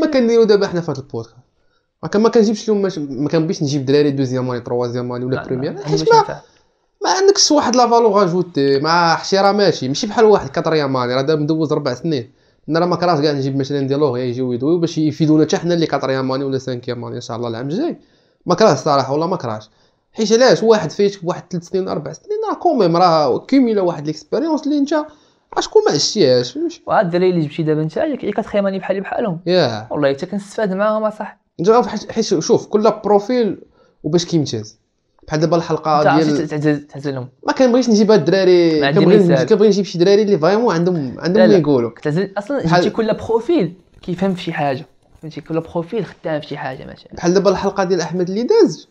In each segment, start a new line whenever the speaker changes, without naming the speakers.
ما كنديرو دابا حنا في هذا البودكاست ما كنجيبش لهم ما كنبغيش نجيب دراري دوزيام ولا تروازيام ولا بروميير حيت ما ما عندكش واحد لا فالور اجوتي مع حشي راه ماشي ماشي بحال واحد كاتريام ماني راه دابا مدوز اربع سنين انا راه ما كراش كاع نجيب مثلا ديالوغ يجيو يدويو باش يفيدونا حتى حنا اللي كاتريام ماني ولا سانكيام ماني ان شاء الله العام الجاي ما كراش الصراحه والله ما كراش حيت علاش واحد فايتك بواحد ثلاث سنين اربع سنين راه كوميم راه كيميلا
واحد ليكسبيريونس اللي انت اشكون ما عشتيهاش وهاد الدراري اللي جبتي دابا انت كتخيمني كتخيماني بحالي بحالهم ياه والله حتى كنستفاد معاهم اصاحبي
حيت شوف كل بروفيل وباش كيمتاز بحال دابا الحلقه ديال تعزلهم ما كنبغيش نجيب هاد الدراري
كنبغي كنبغي نجيب شي دراري اللي فايمون عندهم عندهم اللي يقولوا اصلا جبتي كل بروفيل كيفهم في شي حاجه فهمتي كل بروفيل خدام في شي حاجه مثلا بحال دابا الحلقه ديال احمد اللي
داز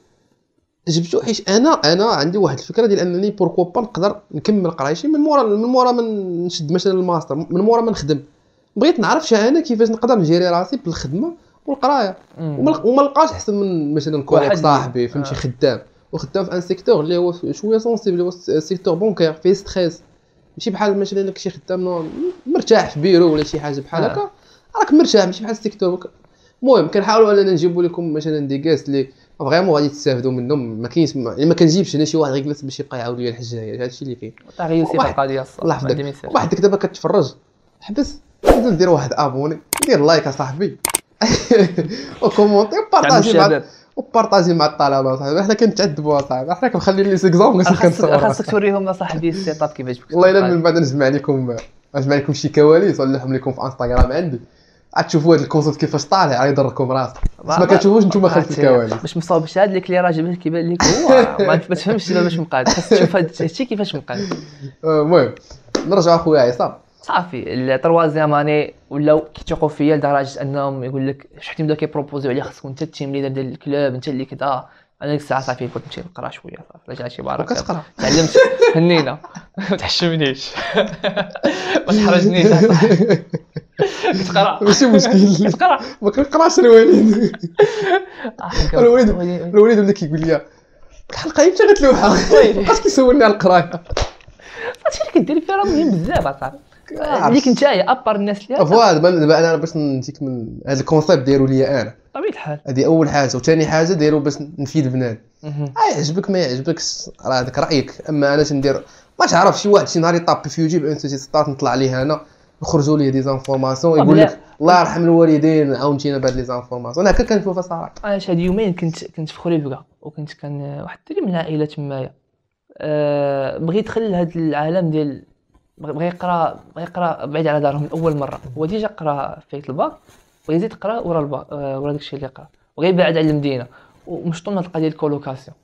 جبتو حيت انا انا عندي واحد الفكره ديال انني بوركو با نقدر نكمل قرايتي من مورا من مورا ما نشد مثلا الماستر من مورا ما نخدم بغيت نعرف شحال انا كيفاش نقدر نجيري راسي بالخدمه والقرايه وما لقاش احسن من مثلا كوليك صاحبي فهمتي آه. خدام وخدام في ان سيكتور اللي هو شويه سونسيبل هو سيكتور بونكير فيه ستريس ماشي بحال مثلا لك شي خدام مرتاح في بيرو ولا شي حاجه بحال آه. هكا آه. راك مرتاح ماشي بحال السيكتور المهم كنحاولوا اننا نجيبوا لكم مثلا دي كاس اللي فريمون غادي تستافدوا منهم ما كاينش يعني ما كنجيبش هنا شي واحد جلس باش يبقى يعاود لي الحجه يعني، هذا الشيء اللي كاين تغيير سي القضيه الله يحفظك وحدك دابا كتفرج حبس نزل دير واحد ابوني دير لايك اصاحبي وكومونتي وبارطاجي مع وبارطاجي مع الطلبه صاحبي حنا كنتعذبوا صاحبي حنا كنخلي لي باش كنصور خاصك
توريهم اصاحبي السيت اب كيفاش
والله الا من بعد نجمع لكم نجمع لكم شي كواليس ونلحم لكم في انستغرام عندي
تشوفوا هذا الكونسيبت
كيفاش طالع راه يضركم راسك ما كتشوفوش نتوما خلف الكواليس باش
مصاوبش هذا اللي راه جبنه كيبان لك هو ما تفهمش دابا باش مقاد خاص تشوف هذا الشيء كيفاش مقاد آه، المهم نرجعوا اخويا عصام صافي التروازيام اني ولاو كيتيقوا فيا لدرجه انهم يقول لك شحال بداو كيبروبوزيو عليا خاصك انت التيم ليدر ديال الكلوب انت اللي كذا ديك الساعه صافي قلت نمشي نقرا شويه صافي رجعت شي بارك كتقرا تعلمت هنينا ما تحشمنيش ما تحرجنيش كتقرا ماشي مشكل كتقرا ما كنقراش الوالد الوالد الوالد
بدا كيقول لي الحلقه امتى غتلوحها بقاش كيسولني على القرايه
هادشي اللي كدير فيه راه مهم بزاف اصاحبي ليك نتايا ابار الناس
اللي فوالا دابا انا باش نديك من هذا الكونسيبت دايروا ليا انا طبيعي الحال هذه اول حاجه وثاني حاجه دايروا باش نفيد بنادم يعجبك ما يعجبكش راه هذاك رايك اما انا تندير ما تعرف شي واحد شي نهار يطاب في يوتيوب انت تستار نطلع ليه انا يخرجوا لي دي زانفورماسيون يقول لك الله يرحم الوالدين عاونتينا بهاد لي زانفورماسيون انا هكا كنشوفها صراحه
انا شاد يومين كنت كنت في خليفكا وكنت كان واحد الدري من العائله تمايا أه بغيت يدخل هذا العالم ديال بغى يقرا بغى يقرا بعيد على دارهم من اول مره هو ديجا قرا فيت الباك بغيتي تقرا ورا البا آه، ورا داكشي اللي قرا وغيبعد على المدينه ومشطون هاد القضيه الكولوكاسيون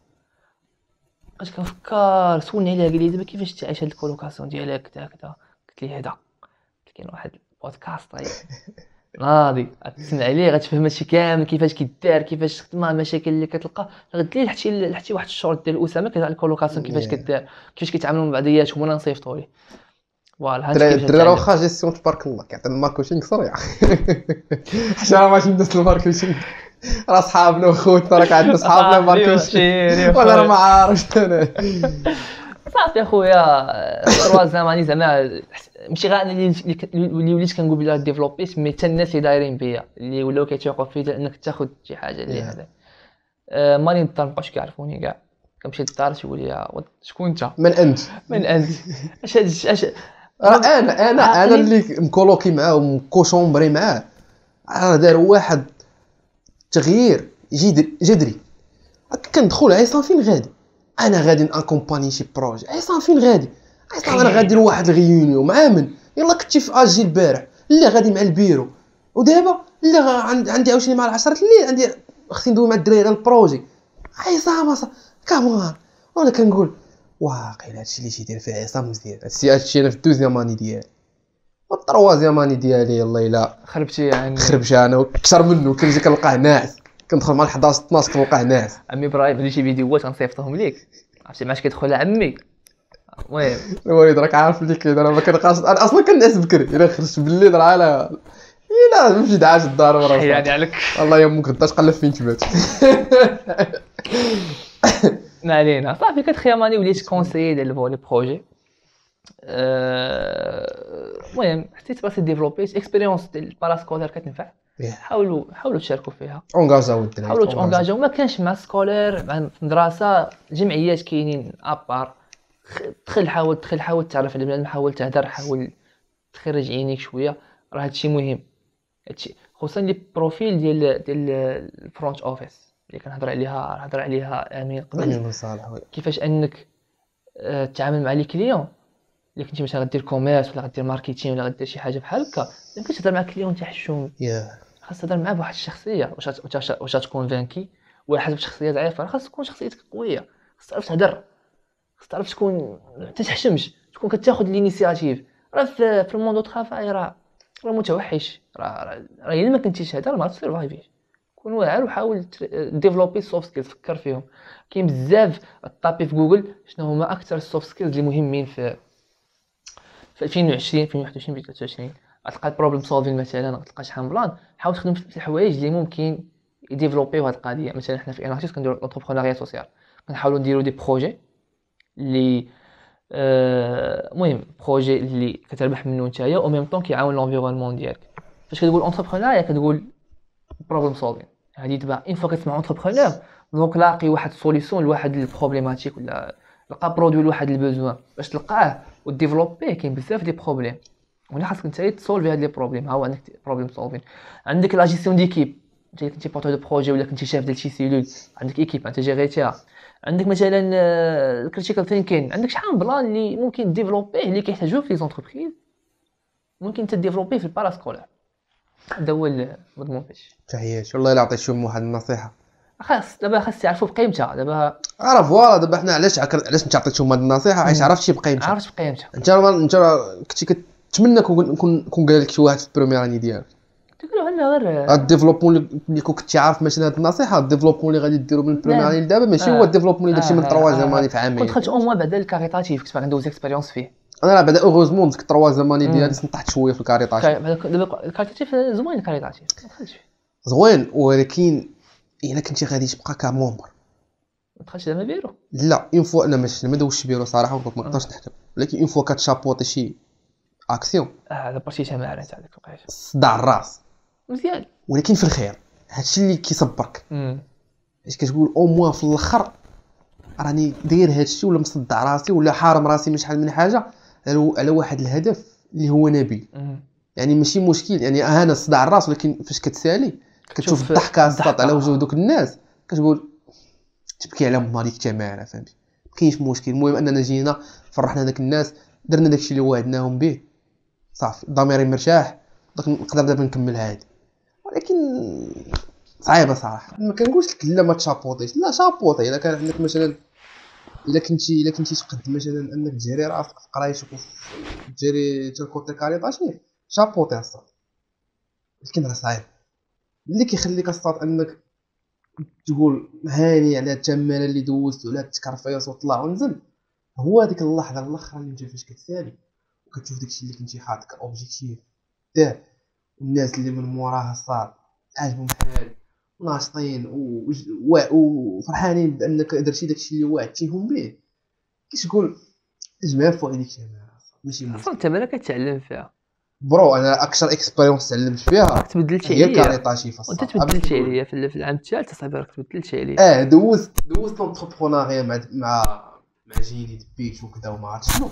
بقيت كنفكر سولني عليها قال لي دابا كيفاش تعيش هاد الكولوكاسيون ديالك تا هكذا قلت ليه هذا قلت كاين واحد البودكاست ناضي طيب. غتسمع عليه غتفهم هادشي كامل كيفاش كيدار كيفاش تخدم المشاكل اللي كتلقى قلت ليه لحتي لحتي واحد الشورت ديال اسامه على الكولوكاسيون كيفاش كدار كيفاش كيتعاملوا مع بعضياتهم وانا نصيفطو ليه فوالا الدراري واخا
جيستيون تبارك الله كيعطي الماركتينغ صريع حتى ماشي ندوز الماركتينغ راه صحابنا وخوتنا راك عندنا صحابنا ماركتينغ وانا ما عارفش انا
صافي اخويا التروازيام راني زعما ماشي غير انا اللي وليت كنقول بلا ديفلوبيس سمي حتى الناس اللي دايرين بيا اللي ولاو كيتوقعوا في انك تاخذ شي حاجه اللي هذا آه، ماني نضطر مابقاش كيعرفوني كاع كنمشي للدار تيقول لي شكون انت من انت من انت اش اش
راه انا انا انا اللي مكولوكي معاه ومكوشومبري معاه آه، راه دار واحد تغيير جدري كندخل كندخل عصام فين غادي انا غادي ناكومباني شي بروجي عصام فين غادي عصام انا أيوة. غادي لواحد الغيونيو مع من يلا كنتي في اجي البارح لا غادي مع البيرو ودابا لا عندي عاوتاني مع العشرة الليل عندي خصني ندوي مع الدراري على البروجي عصام كامون وانا كنقول واقيلا هادشي اللي تيدير فيه عصام مزيان هادشي هادشي انا في الدوزيام اني ديالي والطروازيام اني ديالي يلا الا خربتي يعني خربش انا وكثر منه كنجي كنلقاه ناعس كندخل مع 11 12 كنلقاه ناعس
عمي ابراهيم هادي شي فيديوهات غنصيفطهم ليك عرفتي معاش كيدخل عمي المهم
الوالد راك عارف اللي كاين انا ما كنلقاش انا اصلا كنعس بكري الا خرجت بالليل راه على
الا مشي دعاش الدار وراه يعني عليك الله يا امك غدا تقلب فين تبات ما علينا صافي كتخيام اني وليت كونسيي ديال لي بروجي المهم حسيت براسي ديفلوبيت اكسبيريونس ديال باراسكولير كتنفع حاولوا حاولوا تشاركوا فيها
اونغاجاو الدراري حاولوا تونغاجاو
ما كانش مع سكولير مع المدرسه جمعيات كاينين ابار دخل حاول دخل حاول تعرف على بنادم حاول تهدر حاول تخرج عينيك شويه راه هادشي مهم هادشي خصوصا لي بروفيل ديال ديال الفرونت اوفيس اللي كنهضر عليها هضر عليها يعني قبل كيفاش انك آه، تتعامل مع لي كليون الا كنتي مثلا غدير كوميرس ولا غدير ماركتينغ ولا غدير شي حاجه بحال هكا ما يمكنش تهضر مع كليون تحشم خاص تهضر معاه بواحد الشخصيه واش واش تكون فانكي ولا حسب شخصيه ضعيفه خاص تكون شخصيتك قويه خاص تعرف تهضر خاص تعرف تكون ما تحشمش تكون كتاخذ لينيسياتيف راه في الموندو ترافاي راه راه متوحش راه الا ما كنتيش هذا راه ما تصير فايفي كون واعر وحاول ديفلوبي سوفت سكيلز فكر فيهم كاين بزاف الطابي في جوجل شنو هما اكثر السوفت سكيلز اللي مهمين في في 2020 2021 2023 غتلقى بروبليم سولفين مثلا غتلقى شحال من بلان حاول تخدم في الحوايج اللي ممكن يديفلوبي هاد القضيه مثلا حنا في انارتيس كنديرو لونتربرونيا سوسيال كنحاولو نديرو دي بروجي اللي المهم آه بروجي اللي كتربح منه نتايا او ميم طون كيعاون لونفيرونمون ديالك فاش كتقول اونتربرونيا كتقول بروبليم سولفين هذه دابا اون فوا كتسمع اونتربرونور دونك لاقي واحد سوليسيون لواحد البروبليماتيك ولا لقى برودوي لواحد البوزوان باش تلقاه وديفلوبي كاين بزاف دي بروبليم وهنا خاصك انت تسولفي هاد لي بروبليم ها هو عندك بروبليم سولفين عندك لا جيستيون ديكيب جاي كنتي بورتو دو بروجي ولا كنتي شاف ديال شي سيلول عندك ايكيب انت جيريتيها عندك مثلا الكريتيكال آه، ثينكين عندك شحال من بلان اللي ممكن ديفلوبيه اللي كيحتاجوه في لي زونتربريز ممكن تديفلوبيه في الباراسكولار هذا هو المضمون
تحياتي والله الا عطيت شوم واحد النصيحه
خاص دابا خاص يعرفوا بقيمتها دابا
عرف فوالا دابا حنا علاش علاش انت عطيتهم هذه النصيحه علاش عرفتي بقيمتها
عرفت بقيمتها
انت انت كنتي كتمنى كون كون قال لك شي واحد في البروميير ديالك
تقولوا لنا غير
الديفلوبمون اللي كنت عارف مثلا هذه النصيحه الديفلوبمون اللي غادي ديروا من البريمير اني دابا ماشي هو آه. الديفلوبمون اللي درتي من 3 آه. جيرماني في عامين كنت دخلت
اون بعدا الكاريتاتيف كنت باغي ندوز اكسبيريونس فيه
انا راه بعدا اوغوزمون ديك التروازيام اني ديالي سنطحت شويه في الكاريطاج
دابا الكاريطاج زوين الكاريطاج
زوين ولكن الا كنتي غادي تبقى كمومبر
ما دخلش زعما بيرو
لا اون فوا انا ماشي ما دوش بيرو صراحه ما نقدرش نحكم ولكن اون فوا كتشابوطي شي اكسيون
اه هذا بارتي شماله تاع ديك الوقيته
صداع الراس مزيان ولكن في الخير هادشي اللي كيصبرك حيت كتقول او موان في الاخر راني داير هادشي ولا مصدع راسي ولا حارم راسي من شحال من حاجه على واحد الهدف اللي هو نبي يعني ماشي مشكل يعني انا صداع الراس ولكن فاش كتسالي كتشوف الضحكه الصاط على وجه دوك الناس كتقول تبكي على ماري تماما فهمتي ما كاينش مشكل المهم اننا جينا فرحنا داك الناس درنا داكشي اللي وعدناهم به صافي ضميري مرتاح نقدر دابا نكمل هادي ولكن صعيبه صراحه ما كنقولش لك لا ما تشابوطيش لا شابوطي الا كان عندك مثلا الا كنتي الا كنتي تقد مثلا انك تجري راسك في قرايتك وتجري حتى الكوتي كاري شابو تاع الصاد ولكن راه صعيب اللي كيخليك الصاد انك تقول هاني على الثمنه اللي دوزت وعلى التكرفيص وطلع ونزل هو هذيك اللحظه الاخرى اللي انت فاش كتسالي وكتشوف داكشي اللي كنتي حاطك اوبجيكتيف تاع الناس اللي من موراها صار عاجبهم الحال ناشطين وفرحانين بانك درتي داكشي اللي وعدتيهم به كتقول جماعه فوق هذيك الجماعه ماشي
ممكن اصلا انت مالك كتعلم فيها
برو انا اكثر اكسبيريونس تعلمت فيها تبدلت
عليا هي كاريطاشي في انت تبدلت عليا في العام الثالث صاحبي راك تبدلت عليا اه
دوزت دوزت لونتربرونيا مع مع مع جيلي بيت وكذا وما عرفت شنو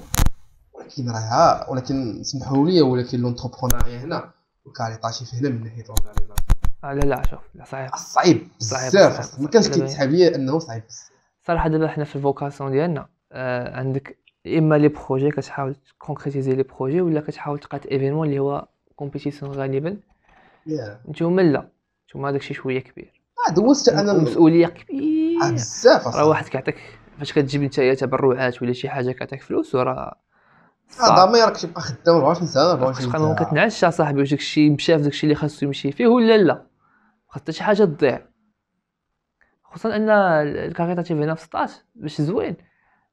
ولكن راه ولكن سمحوا لي ولكن لونتربرونيا هنا والكاريطاشي فهنا من ناحيه
لونتربرونيا آه، لا لا شوف لا آه، صعيب صعيب بزاف ما كانش كيتسحب ليا انه صعيب صراحه دابا حنا في الفوكاسيون ديالنا آه عندك اما لي بروجي كتحاول كونكريتيزي لي بروجي ولا كتحاول تلقى ايفينمون اللي هو كومبيتيسيون غالبا نتوما لا نتوما داكشي شويه كبير اه دوزت انا مسؤوليه كبيره آه، بزاف راه واحد كيعطيك فاش كتجيب نتايا تبرعات ولا شي حاجه كيعطيك فلوس وراه ضميرك تبقى خدام 24 ساعه 24 ساعه كتنعش اصاحبي واش داكشي مشى في داكشي اللي خاصو يمشي فيه ولا لا خاصها شي حاجه تضيع خصوصا ان الكاريتاتيف هنا في 16 باش زوين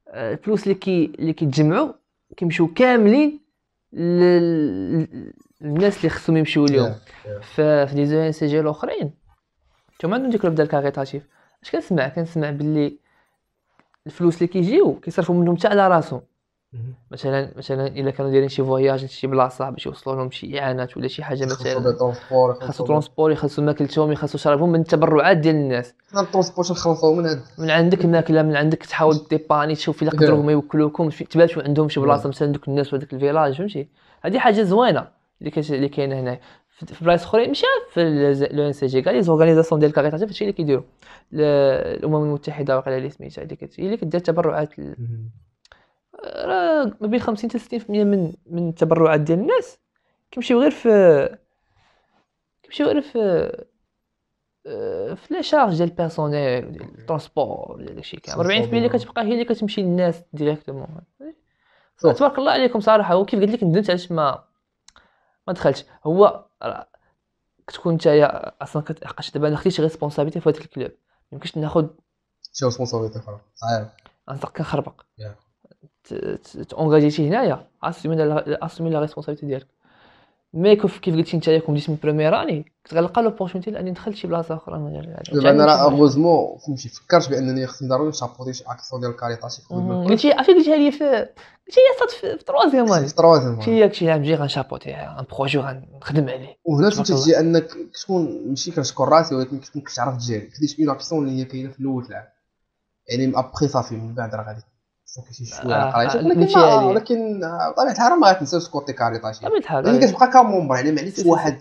آه، الفلوس اللي كي اللي كيتجمعوا كيمشيو كاملين للناس اللي خصهم يمشيو لهم في لي زو سي جي الاخرين انتم عندهم ديك لبدا الكاريتاتيف اش كنسمع كنسمع باللي الفلوس اللي كيجيو كيصرفوا منهم حتى على راسهم مثلا مثلا الا كانوا دايرين شي فواياج شي بلاصه باش يوصلوا لهم شي اعانات ولا شي حاجه مثلا خاصو ترونسبور خاصو ماكلتهم خاصو شربهم من التبرعات ديال الناس
حنا الترونسبور نخلصوا من عند
من عندك الماكله من عندك تحاول ديباني تشوف الا قدروا ما يوكلوكم تباتوا عندهم شي بلاصه نعم. مثلا دوك الناس وهذاك الفيلاج فهمتي هذه حاجه زوينه اللي كاينه اللي كاينه هنا في بلايص اخرين ماشي في لو ان سي جي كاع لي زورغانيزاسيون ديال الكاريتاتيف هادشي اللي كيديروا الامم المتحده وقال لي سميتها اللي هي اللي كدير التبرعات راه ما بين 50 حتى 60% من من التبرعات ديال الناس كيمشيو غير في كيمشيو غير في في لي شارج ديال البيرسونيل ديال الترونسبور ديال داكشي كامل 40% اللي كتبقى هي اللي كتمشي للناس ديريكتومون تبارك الله عليكم صراحه هو كيف قلت لك ندمت علاش ما ما دخلتش هو كتكون نتايا اصلا كتحقاش دابا انا خديت ريسبونسابيلتي في هذاك الكلوب ما يمكنش ناخذ
شي ريسبونسابيلتي اخرى
عارف كنخربق yeah. تونجاجيتي هنايا اسومي لا ريسبونسابيلتي ديالك مي كيف كيف قلتي انت كون جيت من بروميير راني كنت غنلقى لوبورتونيتي لاني دخلت شي بلاصه اخرى من غير دابا انا راه
اوزمون فهمتي فكرت بانني خصني ضروري نشابوطي شي اكسيون ديال الكاريطاس
قلتي عرفتي قلتيها لي في قلتي لي صات في تروازيام في تروازيام قلتي لي قلتي العام الجاي ان بروجي غنخدم عليه وهنا فهمتي تجي انك
كتكون ماشي كنشكر راسي ولكن كتكون كتعرف ديالك خديت اون اكسيون اللي هي كاينه في الاول العام يعني ابخي صافي من بعد راه غادي ولكن ولكن بطبيعه الحال ما غاتنساوش سكوتي كاريطاشي بطبيعه الحال يعني كتبقى كمونبر يعني معليش واحد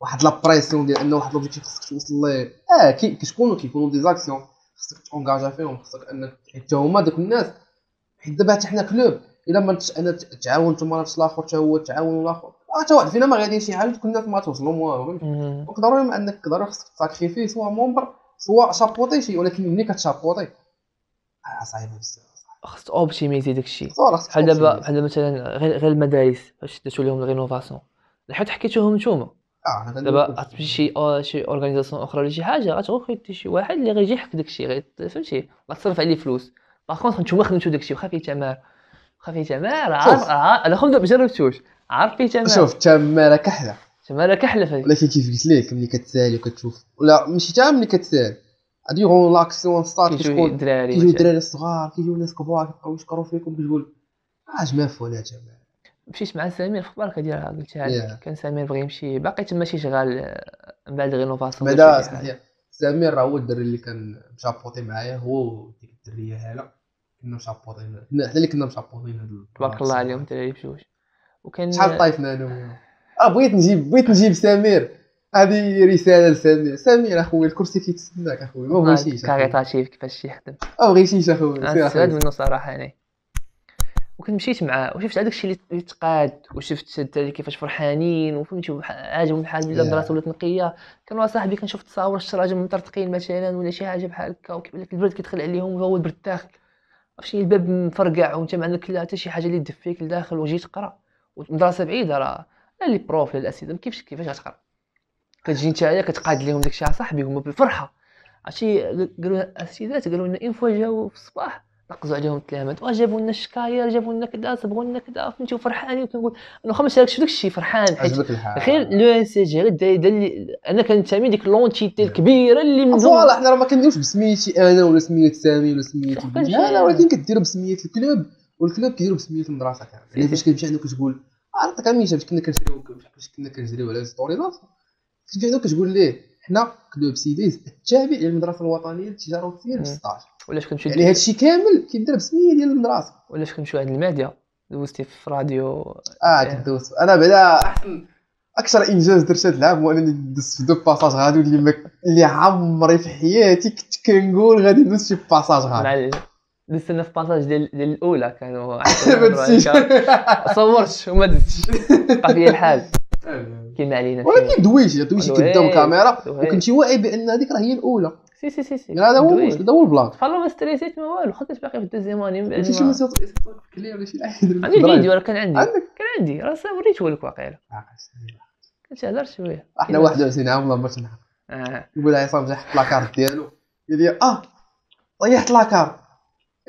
واحد لابريسيون ديال انه واحد لوبجيكتيف خصك توصل ليه اه كتكونوا كيكونوا دي زاكسيون خصك تونكاجا فيهم خصك انك حيت هما دوك الناس حيت دابا حتى حنا كلوب الا ما انا تعاون نتوما نفس الاخر حتى هو تعاون الاخر حتى آه، واحد فينا ما غاديش شي حاجه الناس ما توصلهم والو دونك ضروري انك ضروري خصك تساكريفي سوا مونبر سوا شابوطي شي ولكن ملي كتشابوطي آه
صعيبه بزاف خص اوبتيميزي داكشي بحال دابا بحال مثلا غير غير المدارس باش درتو لهم الرينوفاسيون حيت حكيتوهم لهم نتوما آه، دابا غتمشي شي شي اورغانيزاسيون اخرى ولا شي حاجه غتغوخيتي شي واحد اللي غيجي يحك داكشي غير فهمتي غتصرف عليه فلوس باغ كونطخ نتوما خدمتو داكشي واخا فيه تمار واخا فيه تمار عارف انا آه، خدمت ما جربتوش عارف فيه تمار شوف
تمار كحله
تمار كحله
ولكن كيف قلت لك ملي كتسالي وكتشوف لا ماشي حتى ملي كتسالي غادي يكون لاكسيون ستار كيجيو الدراري كيجيو الدراري الصغار كيجيو ناس كبار كيبقاو يشكروا فيكم كتقول اه جماعه انا جماعه
مشيت مع سمير في بركه ديال قلتها yeah. كان سمير بغى يمشي باقي تما شي شغال من آه، بعد رينوفاسيون بعدا صحيح
سمير راه هو الدري اللي كان مشابوطي معايا هو ديك الدريه هاله كنا مشابوطين حنا اللي كنا مشابوطين تبارك الله عليهم
الدراري بجوج وكان شحال طايفنا انا
اه بغيت نجيب بغيت نجيب سمير هذه رساله لسمير سمير اخويا الكرسي كيتسناك اخويا ما بغيتيش كاريطاتيف
كيفاش يخدم ما بغيتيش اخويا استفاد آه، منه صراحه انا يعني. وكنت مشيت معاه وشفت هذاك الشيء اللي تقاد وشفت التالي كيفاش فرحانين وفهمتي عاجبهم الحال بلا دراسه ولات نقيه كان صاحبي كنشوف تصاور الشراجم مطرطقين مثلا ولا شي حاجه بحال هكا وكيبان لك البرد كيدخل عليهم وهو البرد داخل عرفتي الباب مفرقع وانت ما عندك لا حتى شي حاجه اللي تدفيك لداخل وجيت تقرا والمدرسه بعيده راه لا لي بروف لا الاساتذه كيفاش كيفاش غتقرا كتجي عليا كتقاد لهم داكشي اصاحبي هما بالفرحه عرفتي قالوا السيدات قالوا لنا اون فوا جاو في الصباح نقزوا عليهم التلامات واه جابوا لنا الشكاير جابوا لنا كذا صبغوا لنا كذا فهمتي وفرحانين وكنقول انا واخا ما شاركتش في داك الشيء فرحان حيت خير لو ان سي جي اللي انا كنتمي ديك لونتيتي الكبيره اللي من فوالا
حنا راه ما كنديروش بسميتي انا ولا سميه سامي ولا سميه لا ولكن كدير بسميه الكلوب والكلوب كيدير بسميه يعني إيه. المدرسه كامل فاش كتمشي عندك وتقول عرفتك ميشه أه، باش كنا كنشريو كنا كنجريو على ستورينات تجي دوك كتقول ليه حنا كلوب سيديز التابع للمدرسه الوطنيه للتجاره والسير في 16
ولاش كنمشي يعني
هادشي كامل كيبدا بسميه ديال المدرسه
ولاش كنمشيو عند الماديه دوزتي في
راديو اه, آه. كدوز انا بعدا احسن اكثر انجاز درت هذا العام هو انني دوزت في دو باساج غادي اللي مك... اللي عمري في حياتي كنت كنقول غادي ندوز شي باساج
غادي دوزت انا في باساج ديال ديال الاولى كانوا ما صورت وما دزتش بقى فيا الحال أيوة. كيما علينا ولكن دويتي دويتي قدام الكاميرا وكنتي
واعي بان هذيك راه هي الاولى
سي سي سي سي هذا هو المشكل هذا هو البلاك بحال ما ستريسيت ما والو خاطر باقي في الدوزيام اني من بعد شي مسيط كلي ولا شي عندي الفيديو راه كان عندي كان عندي راه وريته لك واقيلا كنت آه، كنتهضر شويه احنا 21
عام والله ما آه. يقول لها عصام جا حط لاكارت ديالو قال لي اه طيحت لاكارت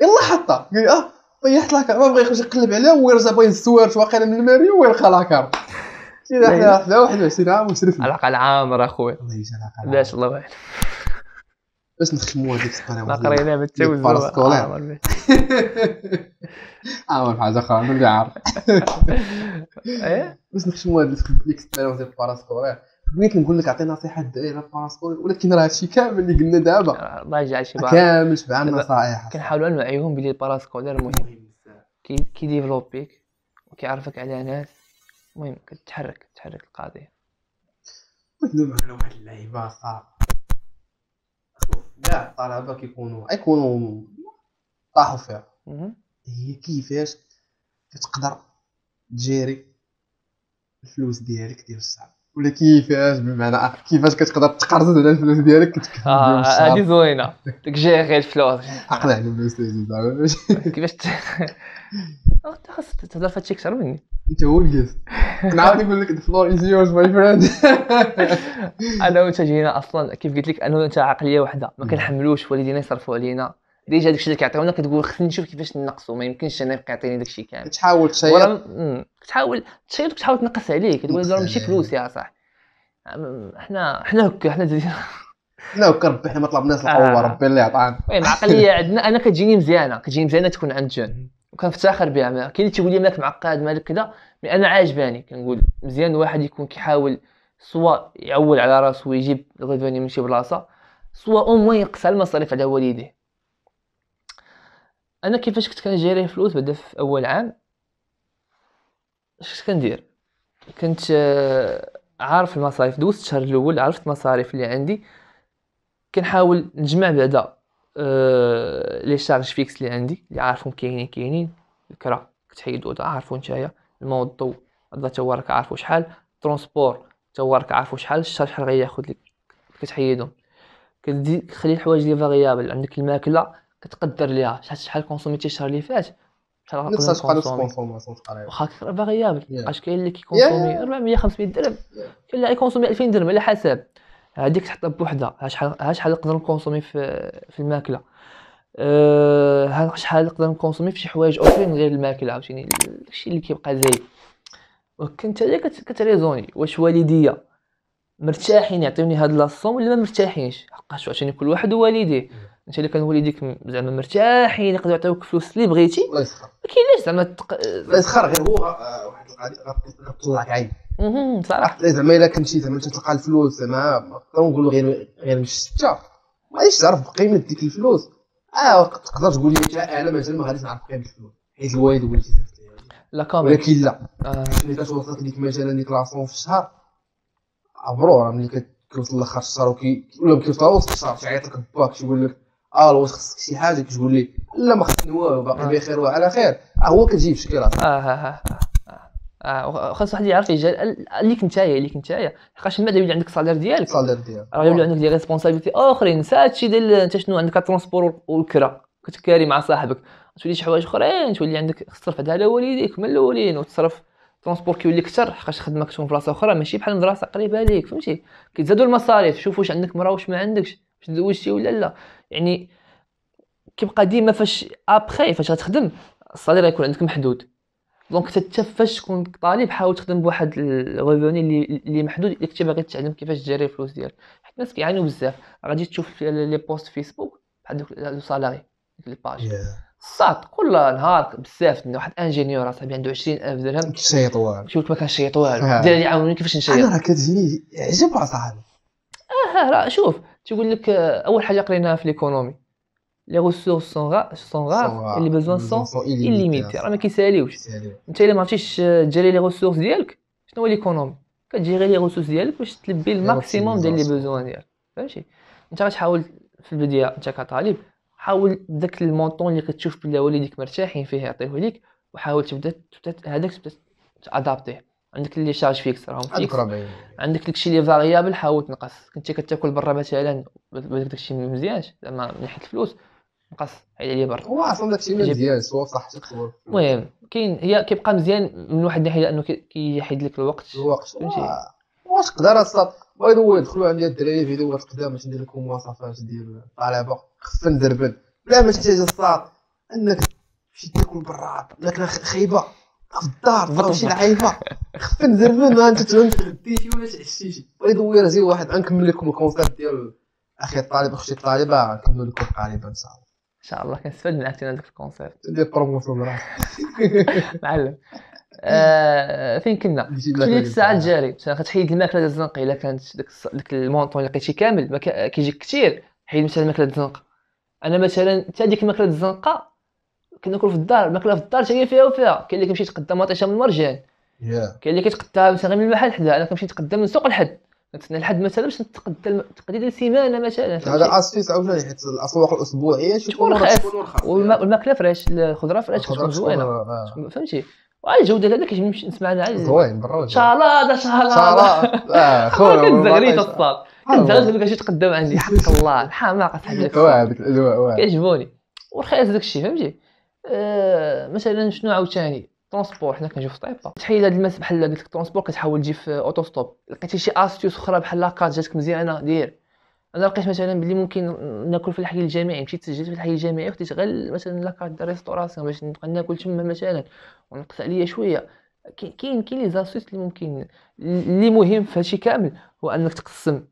يلا حطها قال لي اه طيحت لاكارت ما بغا يخرج يقلب عليها ويرجع باغي السوارت واقيلا من الماريو ويلقى لاكارت احنا
إيه. وعشرين عام وشرفنا العقل عامر اخويا الله يجزاك العقل عامر الله يعين باش نخدموا هذيك السباري ما قرينا بالتوزن عامر
عامر حاجة اخرى نرجع عارف باش نخدموا هذيك الاكسبيريونس ديال باراسكولير بغيت نقول لك اعطي نصيحه للدراري باراسكولير ولكن راه هادشي كامل اللي قلنا دابا آه،
الله يجعل شي كامل شبعان نصائح كنحاولوا نوعيهم بلي الباراسكولير مهم كيديفلوبيك وكيعرفك على ناس المهم قلت تحرك تحرك القاضية
نذبح على واحد اللعيبة صعبة كاع الطلبة كيكونوا يكونوا طاحوا فيها هي كيفاش كتقدر تجيري الفلوس ديالك ديال الشعب ولا كيفاش بمعنى اخر كيفاش كتقدر تقرض على الفلوس ديالك
كتكسب اه هذه زوينه ديك جيري الفلوس عقل على الفلوس ديالك زعما كيفاش انت خاصك تهضر فهادشي هادشي مني
انت ولجز
انا عاود نقول لك the floor is yours my انا وانت جينا اصلا كيف قلت لك انا وانت عقليه واحده ما نعم. كنحملوش والدينا يصرفوا علينا ديجا داك الشيء اللي كيعطيونا كتقول خصني نشوف كيفاش ننقصو ما يمكنش انا يبقى يعطيني الشيء كامل كتحاول تشير تحاول تشير كتحاول تنقص عليه كتقول له ماشي فلوس يا صاح حنا حنا هكا حنا
لا هكا ربي حنا ما طلبناش القوه آه. ربي اللي عطانا المهم العقليه
عندنا انا كتجيني مزيانه كتجيني مزيانه تكون عند جون وكنفتخر بها كاين اللي تيقول لي مالك معقد مالك كذا مي انا عاجباني يعني كنقول مزيان الواحد يكون كيحاول سوا يعول على راسو ويجيب ريفوني من شي بلاصه سوا او موان يقسى المصاريف على والديه انا كيفاش كنت كنجيري الفلوس بدا في اول عام اش كندير كنت آه، عارف المصاريف دوزت الشهر الاول عرفت المصاريف اللي عندي كنحاول نجمع بعدا آه، لي شارج فيكس اللي عندي اللي عارفهم كاينين كاينين الكرا كتحيدو عارفو نتايا الماء والضوء هذا تا هو راك عارفو شحال الترونسبور تا هو راك عارفو شحال الشارج شحال غياخد لك كتحيدهم كتزيد خلي الحوايج لي فاريابل عندك الماكله كتقدر ليها شحال شحال كونسوميتي الشهر اللي فات شحال نفس الكونسوماسيون واخا فاريابل اش كاين اللي كيكونسومي 400 500 درهم كاين اللي كيكونسومي 2000 درهم على حسب هذيك تحطها بوحدها ها شحال نقدر نكونسومي في في الماكله أه ها شحال نقدر نكونسومي في شي حوايج اخرين غير الماكله عاوتاني داكشي اللي كيبقى زايد كنت هي كتريزوني واش والديا مرتاحين يعطيوني هاد لاصوم ولا ما مرتاحينش حقاش عشان كل واحد والديه انت اللي كان والديك زعما مرتاحين يقدروا يعطيوك فلوس اللي بغيتي ما كايناش زعما تق... غير هو آه، غطلعك عين صراحه لا زعما الا كنتي زعما تلقى الفلوس
زعما نقولوا غير غير مش سته ما غاديش تعرف قيمه ديك الفلوس اه تقدر تقول لي انت انا مثلا ما غاديش نعرف قيمه الفلوس حيت الوالد هو اللي
لا كامل ولكن لا
آه. ملي كتوصل ليك مثلا ديك لاسون في الشهر عبرو ملي كتوصل لاخر الشهر وكي ولا كتوصل وسط الشهر تعيط لك باك كيقول لك اه الوقت خصك شي حاجه كتقول لي لا ما خصني والو باقي بخير وعلى خير اه هو كتجيب شكل اه
اه, آه. آه خاص واحد يعرف يجعل ليك نتايا ليك نتايا لحقاش من بعد يولي عندك الصالير ديالك الصالير ديالك راه يولي عندك دي ريسبونسابيلتي اخرين نسى هادشي ديال انت شنو عندك الترونسبور والكرا كتكاري مع صاحبك تولي شي حوايج اخرين تولي عندك تصرف على والديك من الاولين وتصرف الترونسبور كيولي كثر حقاش خدمك تكون في بلاصه اخرى ماشي بحال المدرسه قريبه ليك فهمتي كيتزادوا المصاريف شوف واش عندك مرا واش ما عندكش واش تزوجتي ولا لا يعني كيبقى ديما فاش ابخي فاش غتخدم الصالير غيكون عندك محدود دونك حتى فاش تكون طالب حاول تخدم بواحد الريفوني اللي اللي محدود اللي كنتي باغي تتعلم كيفاش تجري الفلوس ديالك حيت الناس كيعانيو بزاف غادي تشوف لي بوست فيسبوك بحال دوك لو سالاري ديك الباج صاد كل نهار بزاف واحد انجينيور صاحبي عنده 20000 درهم كيشيط والو شفت ما شيط والو لي آه. عاوني كيفاش نشيط انا راه كتجيني عجب اصاحبي اه راه شوف تيقول لك آه، اول حاجه قريناها في ليكونومي لي ريسورس سون غا سون غا لي بوزوان سون إليميتي راه ما كيساليوش انت الا ما عرفتيش تجري لي ريسورس ديالك شنو هو ليكونومي كتجيري لي ريسورس ديالك باش تلبي الماكسيموم ديال لي بوزوان ديالك فهمتي انت غتحاول في البدايه انت كطالب حاول داك المونطون اللي كتشوف بلي والديك مرتاحين فيه يعطيه ليك وحاول تبدا هذاك تبدا تادابتيه عندك لي شارج فيكس راهم فيكس عندك داكشي لي فاريابل حاول تنقص كنتي كتاكل برا مثلا داكشي مزيانش زعما من ناحيه الفلوس مقص حيد عليه برك
هو اصلا داكشي مزيان سوا صح صح
المهم كاين هي كيبقى مزيان من واحد الناحيه لانه كيحيد لك الوقت الوقت فهمتي واش تقدر اصلا باي ذا وي
دخلوا عندي الدراري فيديوهات قدام باش ندير لكم مواصفات ديال الطلبه خفن ندربل لا ما تحتاج الصاط انك تمشي تاكل برا ماكله خايبه في الدار ماشي العايفه خفن زربن ما انت تغديتي ولا تعشيتي باي ذا واي واحد غنكمل لكم الكونسيبت ديال اخي الطالب اختي الطالبه غنكمل لكم قريبا ان شاء الله شاء
الله كان من اكتنا ذاك الكونسيرت دير بروموسيون معلم آه فين كنا كليك الساعه جاري كتحيد الماكله ديال الزنقه الا كانت داك المونطون اللي لقيتي كامل كيجيك كثير حيد مثلا ديال الزنقه انا مثلا حتى ديك ديال الزنقه كناكل في الدار الماكله في الدار هي فيها وفيها كاين اللي كيمشي يتقدم مطيشه من المرجان كاين اللي كيتقدم مثلا من المحل حدا انا كنمشي نتقدم من سوق الحد نتسنى لحد مثلا باش نتقدى تقديد السيمانه مثلا هذا
اسفيس عاوتاني حيت الاسواق الاسبوعيه
تكون رخيص والماكله فريش الخضره فريش تكون زوينه آه. فهمتي وعلى الجوده هذا كيجي نسمع انا زوين برا شلاضه شلاضه خويا كتزغري الصاد كتزغري دابا كتجي تقدم عندي حق الله الحماقه صاحبي
واه هذيك الاجواء
كيعجبوني ورخيص داك الشيء فهمتي آه، مثلا شنو عاوتاني طونسبور حنا كنجيو في طيبه تحيد هاد الماس بحال قلت لك طونسبور كتحاول تجي في اوتو ستوب لقيتي شي استيوس اخرى بحال لاكارت جاتك مزيانه دير انا لقيت مثلا بلي ممكن ناكل في الحي الجامعي مشيت سجلت في الحي الجامعي خديت غير مثلا لاكارت ديال ريستوراسيون باش نبقى ناكل تما مثلا ونقص عليا شويه كاين كاين لي زاسوس اللي ممكن اللي مهم في هادشي كامل هو انك تقسم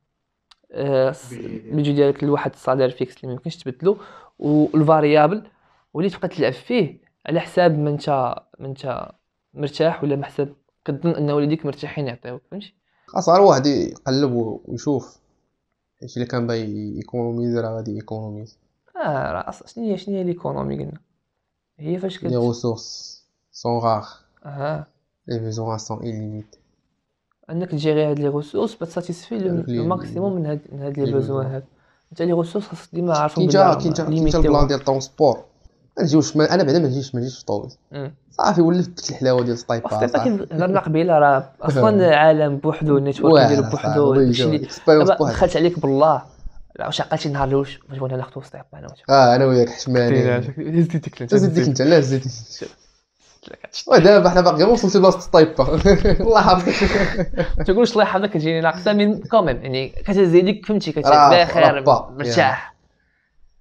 آه، الفيديو ديالك لواحد الصادر فيكس اللي ممكنش تبدلو والفاريابل واللي تبقى تلعب فيه على حساب ما انت انت مرتاح ولا محسب كنظن ان والديك مرتاحين يعطيوك فهمتي
اصغر واحد يقلب ويشوف اش اللي كان باغي يكونوميز راه غادي يكونوميز
اه راه شنو هي شنو هي ليكونومي قلنا هي فاش كت لي
ريسورس سون غار اه لي بيزوان سون ايليميت
انك تجيري هاد لي ريسورس باش ساتيسفي لو من هاد من هاد لي بيزوان هاد انت لي ريسورس خاصك ديما عارفهم كي جا كي جا البلان ديال
طونسبور ما نجيوش ما انا بعدا ما نجيش ما نجيش في الطوبيس صافي ولفت ديك الحلاوه ديال الطيبه صافي هضرنا
قبيله راه اصلا عالم بوحدو نيتورك ديالو بوحدو دخلت عليك بالله واش عقلتي نهار الاول واش انا ناخذ وسط انا
اه انا وياك حشماني هزيتك انت هزيتك انت لا هزيتك
ودابا حنا باقي ما وصلتي لبلاصه الطيبه الله يحفظك تقولش الله يحفظك كتجيني ناقصه من كوميم يعني كتهز يديك فهمتي كتبقى بخير مرتاح يعني.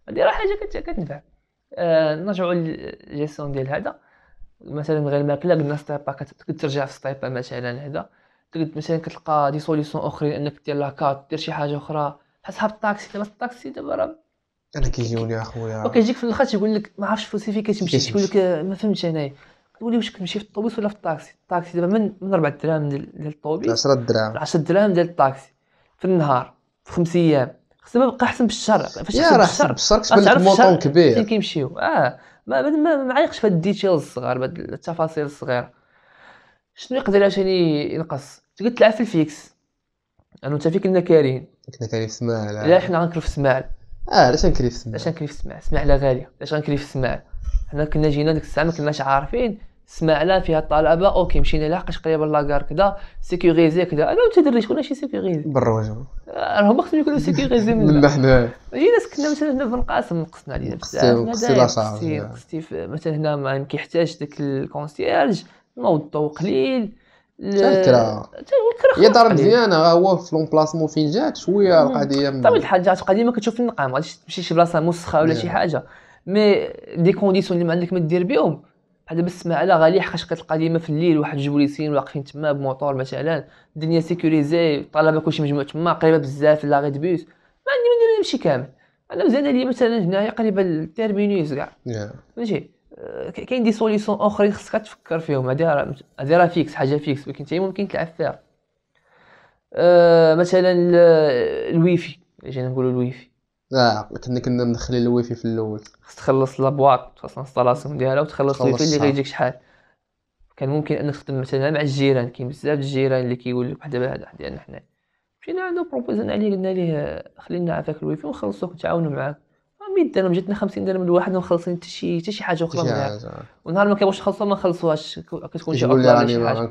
هذه راه حاجه كتنفع آه، نرجعوا للجيستيون ديال هذا مثلا غير الماكله قلنا تقدر كترجع في ستيبا مثلا هذا تقد مثلا كتلقى دي سوليسيون اخرين انك دير لاكات دير شي حاجه اخرى بحال صحاب الطاكسي دابا الطاكسي دابا راه
انا كيجيوني اخويا وكيجيك
في الاخر تيقول لك ما عرفتش فين كتمشي تيقول لك آه، ما فهمتش انايا تقولي واش كتمشي في الطوبيس ولا في الطاكسي الطاكسي دابا من من 4 دراهم ديال الطوبيس 10 دراهم 10 دراهم ديال الطاكسي في النهار في خمس ايام خصنا يبقى احسن بالشر فاش يا راه احسن بالشر كتبان لك موطون كبير فين كيمشيو اه ما ما معيقش في هاد الديتيلز الصغار التفاصيل الصغيره شنو يقدر عاوتاني ينقص تقدر تلعب في الفيكس انا انت فيك كنا كارين
كنا كارين في سماعل لا حنا
غنكرف في سماعل اه علاش غنكري في سماعل علاش غنكري في سماعل سماعل غاليه علاش غنكري في سماعل حنا كنا جينا ديك الساعه ما كناش عارفين سمعنا فيها الطلبه اوكي مشينا لحقاش قريب لاكار كذا سيكيغيزي كذا انا وانت دري شكون شي سيكيغيزي بالروج آه، راهم خصهم يكونوا سيكيغيزي من حنا جينا سكنا مثلا هنا في القاسم نقصنا علينا بزاف قصتي قصتي مثلا هنا ما كيحتاج داك الكونسيرج نوض الضو قليل الكره هي دار مزيانه هو في لون بلاسمون فين جات شويه القضيه بطبيعه الحال جات ديما كتشوف النقام غادي تمشي شي بلاصه مسخه ولا شي حاجه مي دي كونديسيون اللي ما عندك ما دير بهم بحال بسمع على غالي حقاش كتلقى ديما في الليل واحد جوج بوليسين واقفين تما بموطور مثلا الدنيا سيكوريزي الطلبه كلشي مجموع تما قريبه بزاف لا غير بيوس ما عندي ما ندير نمشي كامل انا مزيانه لي مثلا هنايا قريبه للتيرمينوس كاع نعم. ماشي آه، كاين دي سوليسيون اخرين خصك تفكر فيهم هادي راه فيكس حاجه فيكس ولكن حتى ممكن تلعب فيها أه مثلا الويفي جينا نقولوا الويفي لا
كنا كنا مدخلين الويفي في الاول
خص تخلص لابواط خص الانستالاسيون ديالها وتخلص الويفي اللي غيجيك شحال كان ممكن انك تخدم مثلا مع الجيران كاين بزاف الجيران اللي كيقول لك دابا هذا ديالنا حنا مشينا عندو بروبوزنا عليه قلنا ليه خلينا عافاك الويفي ونخلصوك نتعاونوا معاك 100 آه، درهم جاتنا 50 درهم الواحد ونخلصين حتى شي حتى شي حاجه اخرى منها ونهار ما كيبغوش يخلصوها ما نخلصوهاش كتكون شي عطله ولا شي حاجه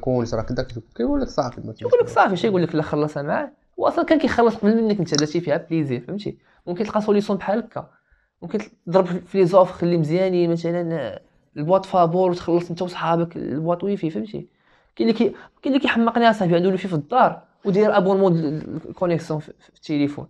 كيقول لك صافي كيقول
لك صافي شي يقول لك لا خلصها معاه واصلا كان كيخلص قبل منك انت درتي فيها بليزير فهمتي ممكن تلقى سوليسيون بحال هكا ممكن تضرب في لي زوفر اللي مزيانين مثلا البواط فابور وتخلص انت وصحابك البواط ويفي فهمتي كاين اللي كاين اللي كيحمقني اصاحبي عنده لوفي في الدار ودير ابونمون الكونيكسيون في التليفون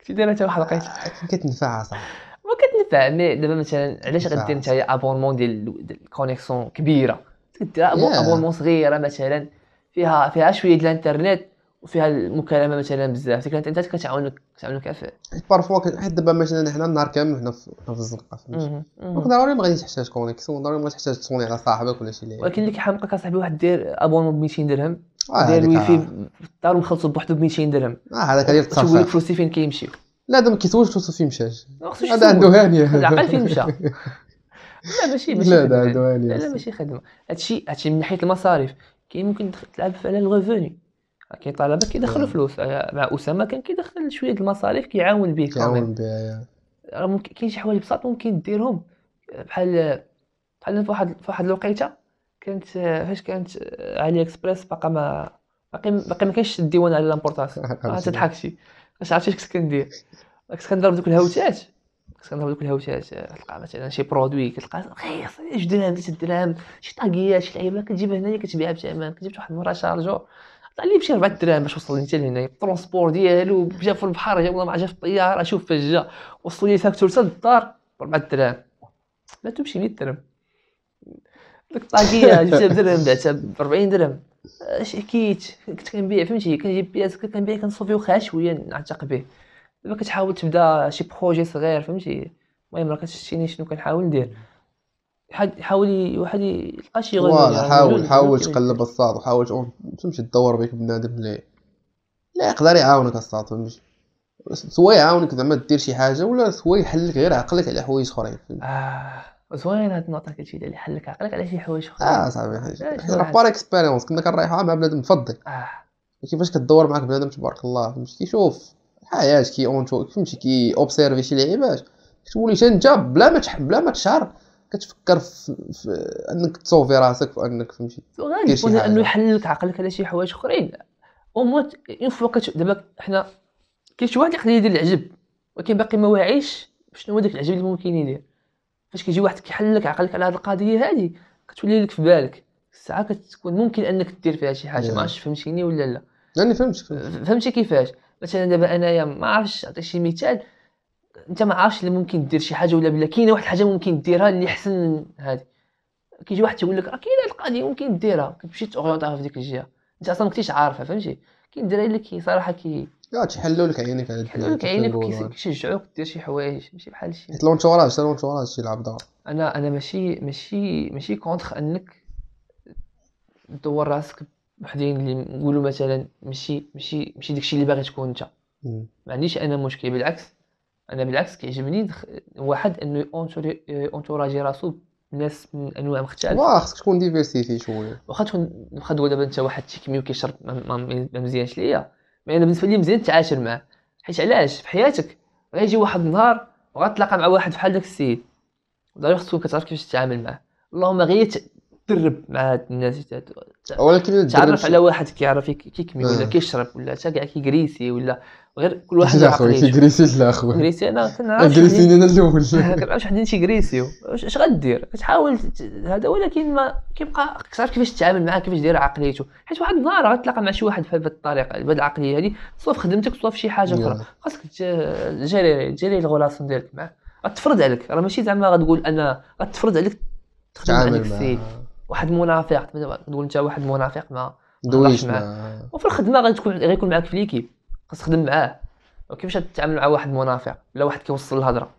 كنتي دايره انت واحد لقيت آه، كتنفع اصاحبي ما كتنفع مي دابا مثلا علاش غدير نتايا ابونمون ديال الكونيكسيون كبيره تدير ابونمون صغيره مثلا فيها فيها شويه ديال الانترنت وفيها المكالمه مثلا بزاف ديك الانترنت كتعاونك كتعاونك عفاك
بارفوا حيت دابا مثلا حنا النهار كامل حنا في الزنقه فهمتي ضروري ما غاديش تحتاج كونيكسيون ضروري ما تحتاج تصوني على صاحبك ولا شي ولكن
اللي كيحمقك اصاحبي واحد دير ابونمون ب 200 درهم آه، دير الواي آه. في الدار ومخلصو بوحدو ب 200 درهم اه هذاك اللي تصرف لك فلوسي فين كيمشيو لا دابا ما كيسولش فلوسو فين مشاش
هذا عنده هانيه العقل فين مشى
لا ماشي ماشي لا لا ماشي خدمه هادشي هادشي من ناحيه المصاريف كاين ممكن تلعب على الريفوني كاين طلبه كيدخلوا نعم. فلوس آه، مع اسامه كان كيدخل شويه المصاريف كيعاون به كيعاون بها آه. راه ممكن كاين شي حوايج بساط ممكن ديرهم بحال بحال في واحد في واحد الوقيته كانت آه، فاش كانت علي اكسبريس باقا ما باقي باقي ما كانش الديوان على لامبورطاسيون حتى ضحكتي اش عرفتي اش كندير كنت كنضرب دوك الهوتات خصك نهبط الهوشات كتلقى مثلا شي برودوي كتلقى رخيص جوج درهم ثلاث درهم شي طاقيه شي لعيبه كتجيبها هنايا كتبيعها بثمن كتجيب واحد المره شارجو طلع لي بشي 4 درهم باش وصل انت لهنا الترونسبور ديالو جا في البحر جا والله ما جا في الطياره شوف فاش جا وصل لي ساكتور حتى للدار ب 4 درهم لا تمشي 100 درهم ديك الطاقيه جبتها بدرهم بعتها ب 40 درهم أه، شي كنت كنبيع فهمتي كنجيب بياس كنبيع كنصوفيو خا شويه نعتق به دابا كتحاول تبدا شي بروجي صغير فهمتي المهم راه كتشتيني شنو كنحاول ندير حاول واحد يلقى شي غير فوالا يعني حاول حاول تقلب
الساط وحاول تمشي تدور بك بنادم اللي لا يقدر يعاونك الساط فهمتي سوا يعاونك زعما دير شي حاجه ولا سوا يحل غير عقلك على حوايج اخرين اه
زوين هاد النقطه كتشي اللي حلك عقلك على شي حوايج اخرين اه صافي حاجه بار
اكسبيريونس كنا كنريحوها مع بنادم مفضل اه كيفاش كدور معاك بنادم تبارك الله فهمتي كيشوف الحياه كي اونتو فهمتي كي اوبسيرفي شي لعيبات كتولي حتى انت بلا ما بلا ما تشعر كتفكر في, انك تصوفي راسك وانك فهمتي
غادي انه يحل لك عقلك على شي حوايج اخرين او موت اون فوا دابا حنا كاين شي واحد اللي يقدر يدير العجب ولكن باقي ما واعيش شنو هو داك العجب اللي ممكن يدير فاش كيجي واحد كيحل لك عقلك على هذه القضيه هذه كتولي لك في بالك الساعه كتكون ممكن انك دير فيها شي حاجه ما عرفتش فهمتيني ولا لا انا فهمتك فهمتي كيفاش مثلا دابا انايا ما عرفتش نعطيك شي مثال انت ما عرفتش اللي ممكن دير شي حاجه ولا بلا كاينه واحد الحاجه ممكن ديرها اللي احسن من هذه كيجي واحد تيقول لك راه كاينه القضيه ممكن ديرها كتمشي تورونطيها في ديك الجهه انت اصلا ما كنتيش عارفها فهمتي كاين الدراري اللي كي صراحه كي
لا تيحلوا لك عينيك على تيحلوا لك عينيك
كيشجعوك دير شي حوايج ماشي بحال شي حيت
لونتوراج حتى لونتوراج شي لعب دور
انا انا ماشي ماشي ماشي كونتخ انك دور راسك وحدين اللي نقولوا مثلا ماشي ماشي ماشي داكشي اللي باغي تكون انت ما عنديش انا مشكل بالعكس انا بالعكس كيعجبني واحد انه اونتوراجي راسو ناس من انواع مختلفه واه خصك تكون ديفيرسيتي شويه واخا تكون واخا دابا انت واحد تيكمي وكيشرب ما, ما مزيانش ليا مي انا بالنسبه لي مزيان تعاشر معاه حيت علاش في حياتك غيجي واحد النهار وغتلاقى مع واحد بحال داك السيد ضروري خصك تكون كتعرف كيفاش تتعامل معاه اللهم غير تدرب مع الناس ولكن تعرف على واحد كيعرف كيكمي ولا آه. كيشرب ولا حتى كاع كيجريسي ولا غير كل واحد لا اخويا كيجريسي لا اخويا كيجريسي انا كنعرف جريسي انا الاول ما كنعرفش حد تيجريسي اش غدير كتحاول هذا ولكن ما كيبقى كتعرف كيفاش تتعامل معاه كيفاش داير عقليته حيت واحد النهار غتلاقى مع شي واحد بهذه الطريقه بهذه العقليه هذه سواء في خدمتك سواء في شي حاجه اخرى خاصك تجري تجري الغولاسون ديالك معاه غتفرض عليك راه ماشي زعما غتقول انا غتفرض عليك تخدم عليك السيد واحد منافق تقول انت واحد منافق ما دويش معاه وفي الخدمه غتكون غيكون معاك في ليكيب خاصك تخدم معاه وكيفاش تتعامل مع واحد منافق ولا واحد كيوصل الهضره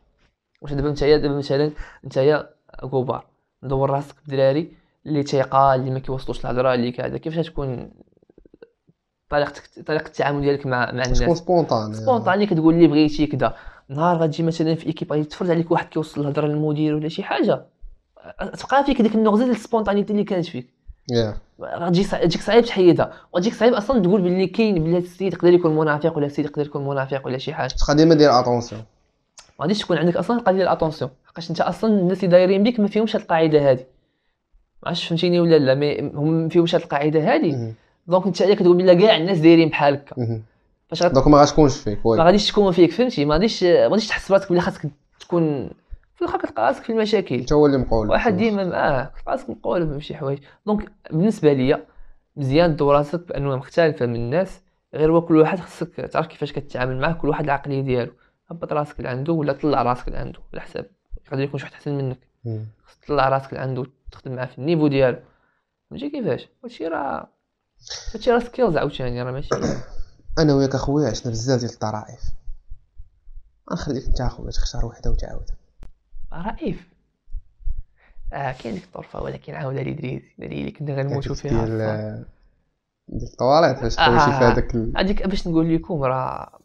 واش دابا نتايا دابا مثلا نتايا كوبار دور راسك بدراري اللي تيقال اللي ما كيوصلوش الهضره اللي كذا كيفاش تكون طريقتك طريقه التعامل ديالك مع مع الناس تكون سبونطاني سبونطاني كتقول اللي بغيتي كذا نهار غتجي مثلا في ايكيب غادي عليك واحد كيوصل الهضره للمدير ولا شي حاجه تبقى فيك ديك النغزه ديال السبونتانيتي اللي كانت فيك غتجي تجيك صعيب تحيدها وتجيك صعيب اصلا تقول باللي كاين بلي هذا السيد يقدر يكون منافق ولا السيد يقدر يكون منافق ولا شي حاجه
ديما دير اتونسيون
ما غاديش تكون عندك اصلا القضيه ديال اتونسيون حقاش انت اصلا الناس اللي دايرين بك ما فيهمش هاد القاعده هذه ما عرفتش فهمتيني ولا لا مي هم ما فيهمش هاد القاعده هذه دونك انت عليك تقول بلا كاع الناس دايرين بحال هكا فاش دونك ما
غاتكونش فيك ما غاديش
تكون فيك فهمتي ما غاديش ما غاديش تحس براسك بلي خاصك تكون في الاخر كتلقى راسك في المشاكل انت هو اللي مقول واحد ديما معاه كتلقى راسك مقول شي حوايج دونك بالنسبه ليا مزيان دور راسك بانواع مختلفه من الناس غير هو كل واحد خصك تعرف كيفاش كتعامل معاه كل واحد العقليه ديالو هبط راسك لعندو ولا طلع راسك لعندو على حساب يقدر يكون شي واحد احسن منك خصك تطلع راسك لعندو تخدم معاه في النيفو ديالو فهمتي كيفاش هادشي راه هادشي راه سكيلز عاوتاني راه ماشي
انا وياك اخويا عشنا بزاف ديال الطرائف غنخليك انت اخويا تختار وحده وتعاودها
رائف اه كاين ديك الطرفه ولكن عاود دريزي هذه اللي كنا غنموتوا فيها
ديال ديال الطوالع فاش آه. تمشي في
هذيك باش نقول لكم راه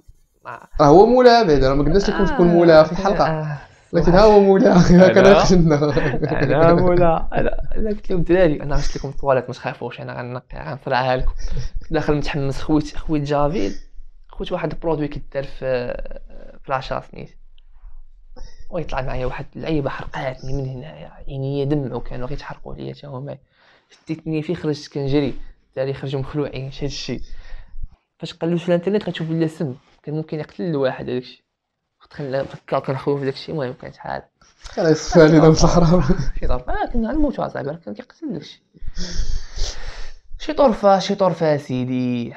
راه هو مولاها بعدا راه ما قلناش لكم آه. تكون مولاها في الحلقه آه.
لكن ها هو مولاها هكا خشنا انا مولا انا قلت لهم الدراري انا غنشد لكم الطواليت ما تخافوش انا غنقي غنطلعها لكم داخل متحمس خويت خويت جافيل خويت واحد البرودوي كدار في العشرة سميت ويطلع معايا واحد العيبه حرقاتني من هنايا عينيا دمعوا كانوا كيتحرقوا ليا تا هما شديتني في خرجت كنجري تالي خرجوا مخلوعين شي هادشي فاش قالوا في الانترنت غتشوف بلي سم كان ممكن يقتل الواحد هذاكشي دخلنا كنخوف في داكشي المهم كانت حال
كان يصفى علينا في الصحراء
شي آه، كنا نموتو اصاحبي كان كيقتل داكشي شي طرفه شي طرفه سيدي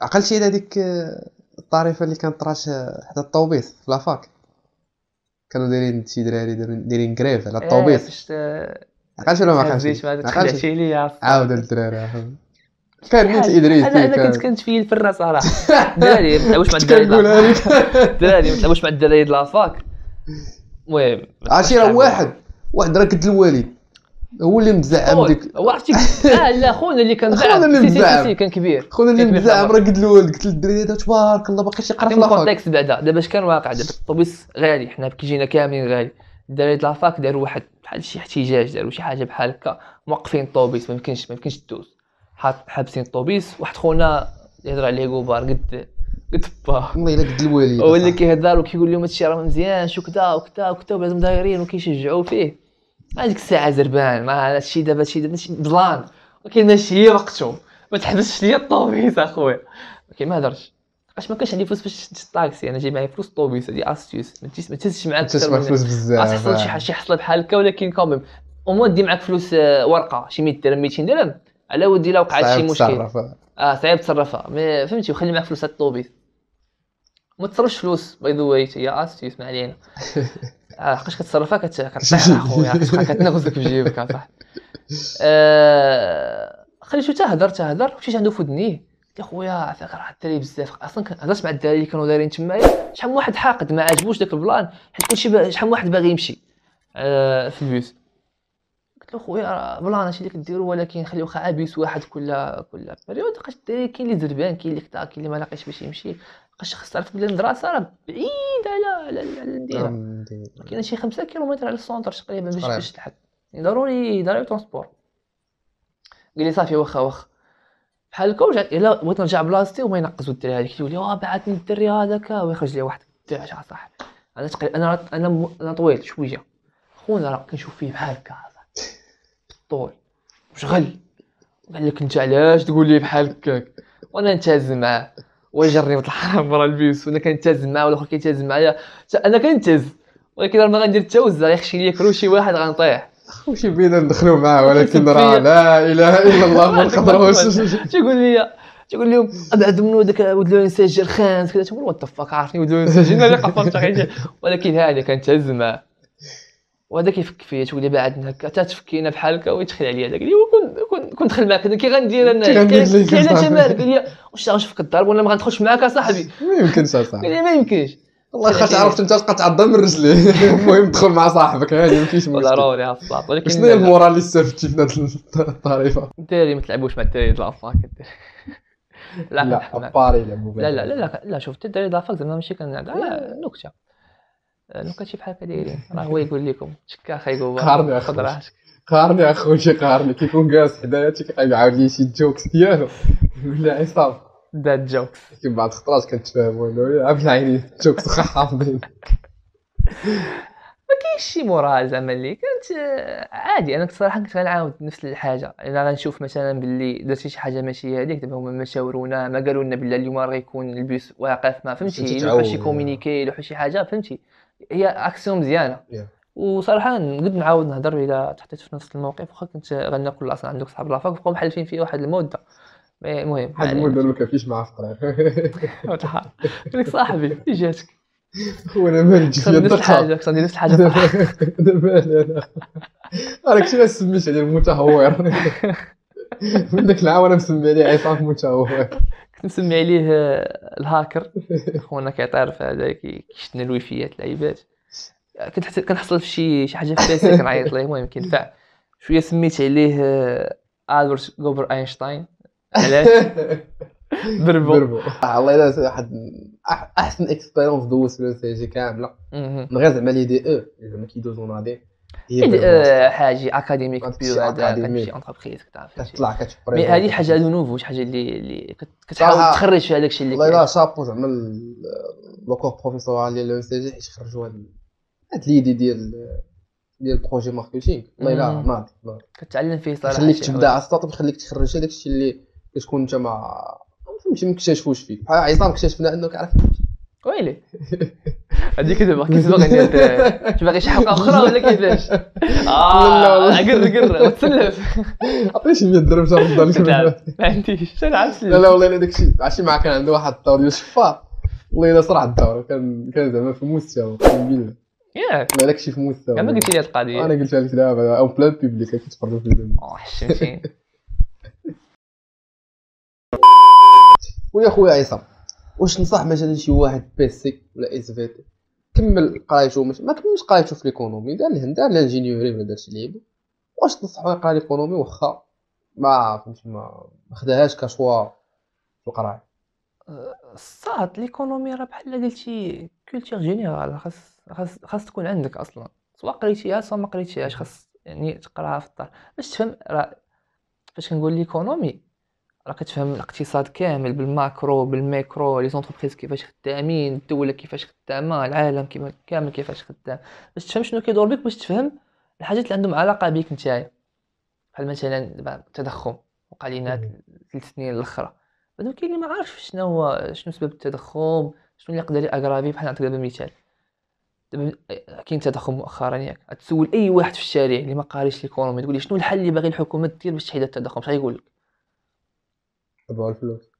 عقلتي على
ديك آه، الطريفه اللي كانت طرات آه، حدا الطوبيس في لافاك كانوا دايرين شي دراري دايرين كريف على الطوبيس فاش ولا ما عقلتيش عقلتي ليا
عاود الدراري كان نيت ادريس انا انا كنت كنتفيل في الفرة صراحه دراري ما تلعبوش مع الدراري دراري ما تلعبوش مع الدراري د لافاك المهم
عرفتي راه واحد واحد راه كد الوالد هو اللي مزعم ديك
هو عرفتي اه لا خونا اللي كان خونا اللي مزعم كان كبير خونا اللي مزعم راه قد الولد قلت للدري هذا تبارك الله باقي شي قرا في كونتكست بعدا دابا اش كان واقع دابا الطوبيس غالي حنا كيجينا كاملين غالي الدراري ديال لافاك داروا واحد بحال شي احتجاج داروا شي حاجه بحال هكا موقفين الطوبيس ما يمكنش ما يمكنش تدوز حابسين الطوبيس واحد خونا يهضر عليه كوبار قد قد با والله الا قد الوالد هو اللي كيهضر وكيقول لهم هادشي راه مزيان شو كذا وكذا وكذا ولازم دايرين وكيشجعوا فيه هذيك الساعه زربان ما هادشي دابا شي دابا بلان ولكن ماشي هي وقته ما تحبسش ليا الطوبيس اخويا ولكن ما هدرتش اش ما كانش عندي فلوس باش نشد الطاكسي انا جاي معايا فلوس الطوبيس هادي استيوس ما تهزش معاك تسمع فلوس بزاف تحصل شي آه. حاجه حصلت بحال هكا ولكن كوميم او دي معاك فلوس آه، ورقه شي 100 درهم 200 درهم على ودي لو وقعت شي مشكل اه صعيب تصرفها فهمتي وخلي معاك فلوس هاد الطوبيس ما تصرفش فلوس باي ذا واي هي استيوس ما علينا لحقاش كتصرفها كتقطعها اخويا كتنغزك في جيبك صح أه شو تهدر تهدر مشيت عنده في ودنيه يا خويا عافاك راه الدراري بزاف اصلا هضرت مع الدراري اللي كانوا دايرين تمايا إيه، شحال من واحد حاقد ما عجبوش داك البلان حيت كلشي شحال من واحد باغي يمشي أه في البيوت قلت له خويا راه بلان هادشي اللي كديرو ولكن خليو واحد كل كل بريود لقيت الدراري كاين اللي زربان كاين اللي كتا كاين اللي ما لاقيش باش يمشي لحقاش خاص تعرف بلي المدرسه راه بعيد على على المدينه كاين شي 5 كيلومتر على السونتر تقريبا باش باش تلحق يعني ضروري ضروري ترونسبور قال لي صافي واخا واخا بحال هكا ورجعت الا بغيت نرجع بلاصتي وما ينقصوا الدري هذيك تقول لي واه بعثني الدري هذاك ويخرج لي واحد تاع صاحبي انا تقريبا انا انا انا طويل شويه خونا راه كنشوف فيه بحال هكا بالطول وشغل قال لك انت علاش تقول لي بحال هكاك وانا نتهز معاه وجربت الحرام برا البيس وانا كنتهز معاه والاخر كيتازن معايا انا كنتاز ولكن ما غندير حتى وزه يخشي ليا كلو شي واحد غنطيح
وشي بينا ندخلوا معاه ولكن راه لا اله الا الله ما نقدروش
تيقول لي تيقول لهم ابعد منو هذاك ولد الانسجار خانس كذا تقول وات فاك عارفني ولد الانسجار اللي قفرت ولكن هذا كنتهز معاه وهذا كيفك فيا تولي بعد هكا حتى تفكينا بحال هكا ويتخيل عليا هذاك اللي كون كون دخل معاك كي غندير انا كيعلاش مالك قال لي واش غنشوف كضرب ولا ما غندخلش معاك اصاحبي ما يمكنش اصاحبي قال لي ما يمكنش والله خاطر إيه. عرفت انت تبقى تعض من رجلي
المهم دخل مع صاحبك هذه ما كاينش مشكل ضروري هالصاط ولكن شنو هي المورال اللي استفدتي في هذه
الطريفه الدراري ما تلعبوش مع الدراري ديال الافاك لا لا لا لا لا شوف الدراري ديال الافاك زعما ماشي كان نكته آه، نكتشي بحال هكا دايرين راه هو يقول لكم شكا اخي قوه قارني خذ قارني اخويا قارني كيكون
جالس حدايا تيبقى يعاود لي شي جوكس ديالو ولا عصام داد جوكس من بعض الخطرات كنتفاهموا انا وياه عبد العيني جوكس واخا حافظين
ما كاينش شي موراه زعما اللي كانت آه، عادي انا الصراحه كنت غنعاود نفس الحاجه الا غنشوف مثلا باللي درتي شي حاجه ماشي هذيك دابا هما ما شاورونا ما قالوا لنا بالله اليوم راه غيكون البيس واقف ما فهمتي لوحه شي كومينيكي لوحه شي حاجه فهمتي هي اكسيون مزيانه yeah. وصراحه نقد نعاود نهضر الى تحطيت في نفس الموقف واخا كنت غناكل اصلا عندك صحاب لافاك بقاو محلفين فيه واحد المده المهم واحد المده ما
كافيش مع الطريق
قلت صاحبي جاتك
انا ما نجيش نفس الحاجه نفس الحاجه
دابا انا
راك شنو سميت عليه المتهور
من ذاك العام انا مسمي عليه عصام متهور كنت مسمي عليه آه، الهاكر خونا كيعترف هذا كيشتنا الويفيات العيبات كنت كنحصل في شي شي حاجه فاسده كنعيط ليه المهم كينفع شويه سميت عليه آه، البرت جوبر اينشتاين علاش بربو ضربو الله يلا واحد
احسن اكسبيرونس دوزت في سي كامله من غير زعما لي دي او
زعما كيدوزو ناضي إيه، آه، حاجه اكاديميك بيور هذا انتربريز كتطلع كتبري مي هذه حاجه هادو نوفو شي حاجه اللي اللي كتحاول تخرج في هذاك الشيء اللي والله
شابو زعما لوكور بروفيسورال ديال لو سي جي حيت خرجوا هاد هاد ليدي ديال ديال بروجي ماركتينغ والله لا ناضي كتعلم فيه صراحه خليك تبدا على ستارت وخليك تخرج هذاك الشيء اللي كتكون انت ما فهمتي ما اكتشفوش بحال عصام اكتشفنا انه كيعرف
ويلي هذيك دابا كي تبغي ندير تبغي غير شي حلقه اخرى ولا كيفاش اه قر قر وتسلف
عطيني شي 100 درهم شهر نرد عليك ما عنديش انا عاد لا لا والله الا داك الشيء عرفتي مع كان عنده واحد الدور ديال الشفار والله الا صرع الدور كان كان زعما في مستوى اقسم بالله ياك ما داك الشيء في مستوى كما قلت لي هاد القضيه انا قلتها لك دابا او بلان بيبليك كيتفرجوا في الفيلم اه حشمتي ويا خويا عصام واش تنصح مثلا شي واحد بيسي ولا اس في تي كمل قرايته مش ما كملش قرايته في ليكونومي دار الهند لا الجينيوري ولا شي لعيبه واش تنصحو يقرا ليكونومي واخا ما فهمتي ما خداهاش كشوا في القرايه
أه، صات ليكونومي راه بحال قلتي كولتيغ جينيرال خاص خاص خاص تكون عندك اصلا سواء قريتيها سواء ما قريتيهاش خاص يعني تقراها في الدار باش تفهم راه فاش كنقول ليكونومي راه كتفهم الاقتصاد كامل بالماكرو بالميكرو لي زونتربريز كيفاش خدامين الدوله كيفاش خدامه العالم كامل كيفاش خدام باش تفهم شنو كيدور بك باش تفهم الحاجات اللي عندهم علاقه بك نتايا بحال مثلا دابا التضخم وقع لينا ثلاث سنين الاخرى بعدا كاين اللي ما عارفش شنو هو شنو سبب التضخم شنو اللي يقدر يأغرافي بحال نعطيك دابا مثال دابا كاين تضخم مؤخرا ياك تسول اي واحد في الشارع اللي ما قاريش ليكونومي تقول لي شنو الحل اللي باغي الحكومه دير باش تحيد التضخم شحال يقول لك تبع الفلوس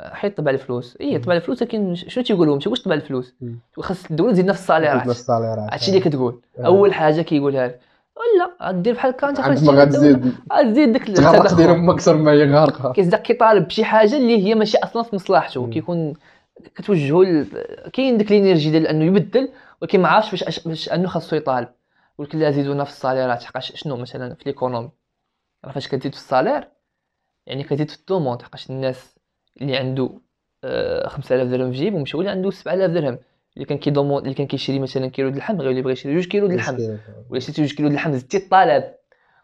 حيت طبع الفلوس اي طبع الفلوس لكن شنو تيقول لهم تيقولش طبع الفلوس خاص الدوله تزيد نفس الصالير نفس الصاليرات هادشي اللي آه. كتقول آه. اول حاجه كيقولها لك ولا غدير بحال هكا انت ما غتزيد غتزيد ديك التغرق ديالهم اكثر ما هي غارقه كيصدق كيطالب بشي حاجه اللي هي ماشي اصلا في مصلحته كيكون كتوجهوا ل... كاين ديك الانرجي ديال انه يبدل ولكن ما عرفش باش باش انه خاصو يطالب ولكن لا زيدونا في الصالير حقاش شنو مثلا في ليكونومي فاش كتزيد في الصالير يعني كتزيد في الطوموند حقاش الناس اللي عنده آه، خمسة 5000 درهم في جيب مشاو اللي عنده 7000 درهم اللي كان كيضمون اللي كان كيشري مثلا كيلو د اللحم اللي بغا يشري جوج كيلو د اللحم آه. ولا شريتي جوج كيلو د اللحم زدتي الطلب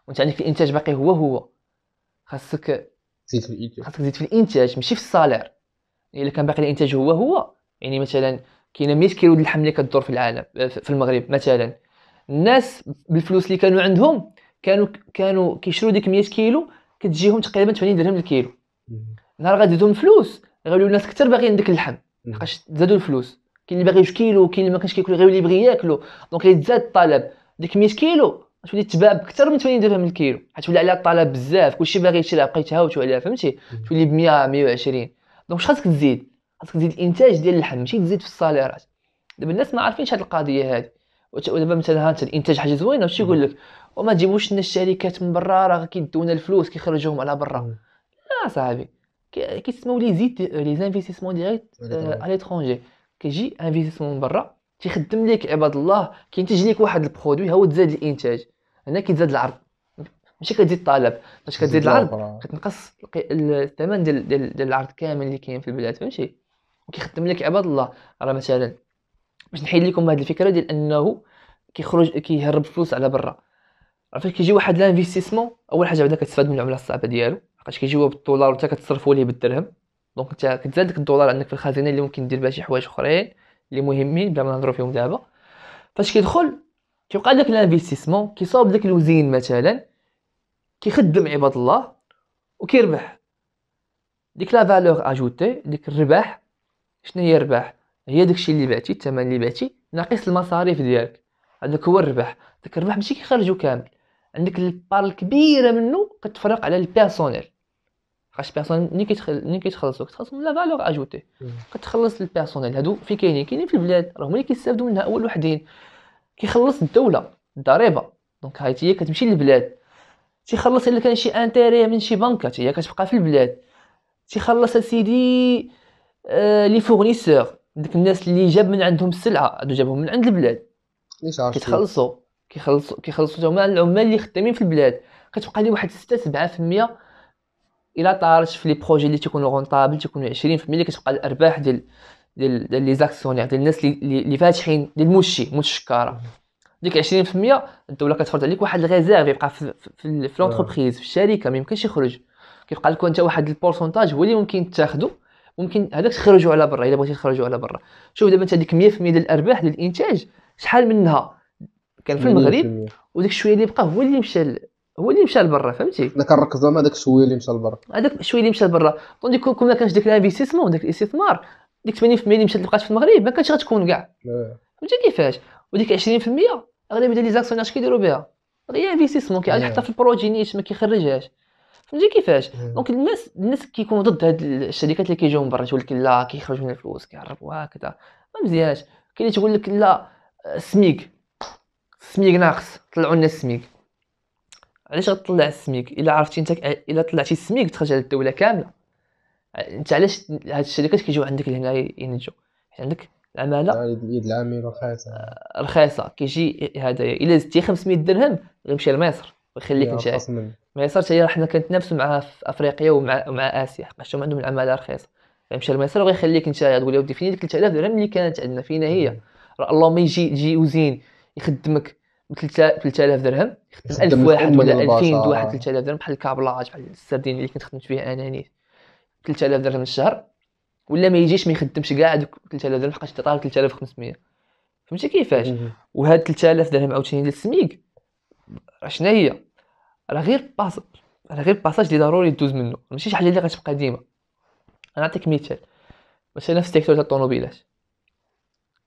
وانت عندك الانتاج باقي هو هو خاصك تزيد في الانتاج خاصك تزيد في الانتاج ماشي في الصالير الا كان باقي الانتاج هو هو يعني مثلا كاينه 100 كيلو د اللحم اللي كدور في العالم آه، في المغرب مثلا الناس بالفلوس اللي كانوا عندهم كانوا كانوا كيشرو ديك 100 كيلو كتجيهم تقريبا 80 درهم للكيلو نهار غاديتهم فلوس غيوليو الناس كثر باغيين داك اللحم لحقاش زادوا الفلوس كاين اللي باغي جوج كيلو كاين اللي ما كانش كياكل غير اللي بغي ياكلو دونك يتزاد الطلب ديك 100 كيلو تولي تباع بكثر من 80 درهم الكيلو ولا عليها الطلب بزاف كلشي باغي يشري بقى يتهاوتوا عليها فهمتي تولي ب 100 120 دونك واش خاصك تزيد خاصك تزيد الانتاج ديال اللحم ماشي تزيد في الصاليرات دابا الناس ما عارفينش هاد القضيه هادي ودابا مثلا ها انت الانتاج حاجه زوينه واش يقول لك وما تجيبوش لنا الشركات من برا راه كيدونا الفلوس كيخرجوهم على برا لا صاحبي كيسموا لي زيت لي زانفيستيسمون ديريكت على آه، ليترونجي كيجي انفيستيسمون من برا تيخدم لك عباد الله كينتج لك واحد البرودوي هو تزاد الانتاج هنا كيتزاد العرض ماشي كتزيد الطلب باش كتزيد العرض آه. كتنقص الثمن ديال ديال العرض كامل اللي كاين في البلاد فهمتي وكيخدم لك عباد الله راه مثلا باش نحيد لكم هذه الفكره ديال انه كيخرج كيهرب فلوس على برا عرفتي كيجي واحد لانفيستيسمون اول حاجه بعدا كتستفاد من العمله الصعبه ديالو حيت كيجيو بالدولار وانت كتصرفو ليه بالدرهم دونك انت كتزاد داك الدولار عندك في الخزينه اللي ممكن دير بها شي حوايج اخرين اللي مهمين بلا ما نهضرو فيهم دابا فاش كيدخل كيبقى داك لانفيستيسمون كيصاوب داك الوزين مثلا كيخدم عباد الله وكيربح ديك لا فالور اجوتي ديك الربح شنو هي الربح هي داكشي اللي بعتي الثمن اللي بعتي ناقص المصاريف ديالك هذاك هو الربح داك الربح ماشي كيخرجو كامل عندك البار الكبيره منه كتفرق على البيرسونيل خاش بيرسون ملي كيتخل ملي كيتخلصو كتخلصوا من لا فالور اجوتي كتخلص البيرسونيل هادو في كاينين كاينين في البلاد راه اللي كيستافدو منها اول وحدين كيخلص الدوله الضريبه دونك هاي هي كتمشي للبلاد تيخلص الا كان شي انتيري من شي بنكه هي كتبقى في البلاد تيخلص اسيدي آه لي فورنيسور دوك الناس اللي جاب من عندهم السلعه هادو جابهم من عند البلاد كيتخلصوا كيخلصوا كيخلصوا هما العمال اللي خدامين في البلاد كتبقى لي واحد 6 7% الا طارت في لي بروجي اللي تيكونوا غونطابل تيكونوا 20% اللي كتبقى الارباح ديال ديال ديال لي زاكسيونير ديال الناس اللي اللي فاتحين ديال المشي موش الشكاره ديك 20% الدوله كتفرض عليك واحد الغيزيرف يبقى في في, في لونتربريز آه. في الشركه ما يمكنش يخرج كيبقى لك انت واحد البورسونتاج هو اللي ممكن تاخدو ممكن هذاك تخرجوا على برا الا بغيتي تخرجوا على برا شوف دابا انت ديك 100% ديال الارباح ديال الانتاج شحال منها كان في المغرب وداك الشويه اللي بقى هو اللي مشى هو اللي مشى لبرا فهمتي داك الركز زعما داك الشويه اللي مشى لبرا هذاك الشويه اللي مشى لبرا طوندي كون ما كانش داك الانفيستيسمون داك الاستثمار ديك 80% اللي مشات لقات في المغرب ما كانتش غتكون كاع إيه. فهمتي كيفاش وديك 20% اغلبيه لي اش كيديروا بها غير انفيستيسمون كيعاد حتى في البروجي نيت ما كيخرجهاش فهمتي كيفاش دونك إيه. الناس الناس كيكونوا ضد هاد الشركات اللي كيجيو من برا تقول لك لا كيخرجوا لنا الفلوس كيعرفوا هكذا ما مزيانش كاين اللي تقول لك لا آه، سميك السميك ناقص طلعوا لنا السميك علاش غتطلع السميك الا عرفتي انت الا طلعتي السميك تخرج على الدوله كامله انت علاش هاد الشركات كيجيو عندك لهنا ينجو حيت عندك العماله اليد آه، العامله رخيصه آه، رخيصه كيجي هذايا الا زدتي 500 درهم غيمشي لمصر ويخليك انت مصر حتى هي حنا كنتنافسوا مع في افريقيا ومع مع اسيا حيت هما عندهم العماله رخيصه غيمشي لمصر ويخليك انت تقول لي ودي فين 3000 درهم اللي كانت عندنا فينا هي راه اللهم يجي يجي وزين يخدمك ب 3000 درهم خدم 1000 واحد ولا 2000 واحد 3000 درهم بحال الكابلاج بحال السردين اللي كنت خدمت فيها انا نيت 3000 درهم الشهر ولا ما يجيش ما يخدمش كاع دوك 3000 درهم حقاش تعطاه 3500 فهمتي كيفاش وهاد 3000 درهم عاوتاني ديال السميك شنو هي راه غير باس راه غير باساج اللي ضروري دوز منه ماشي شي حاجه اللي غتبقى ديما انا نعطيك مثال مثلا في السيكتور تاع الطوموبيلات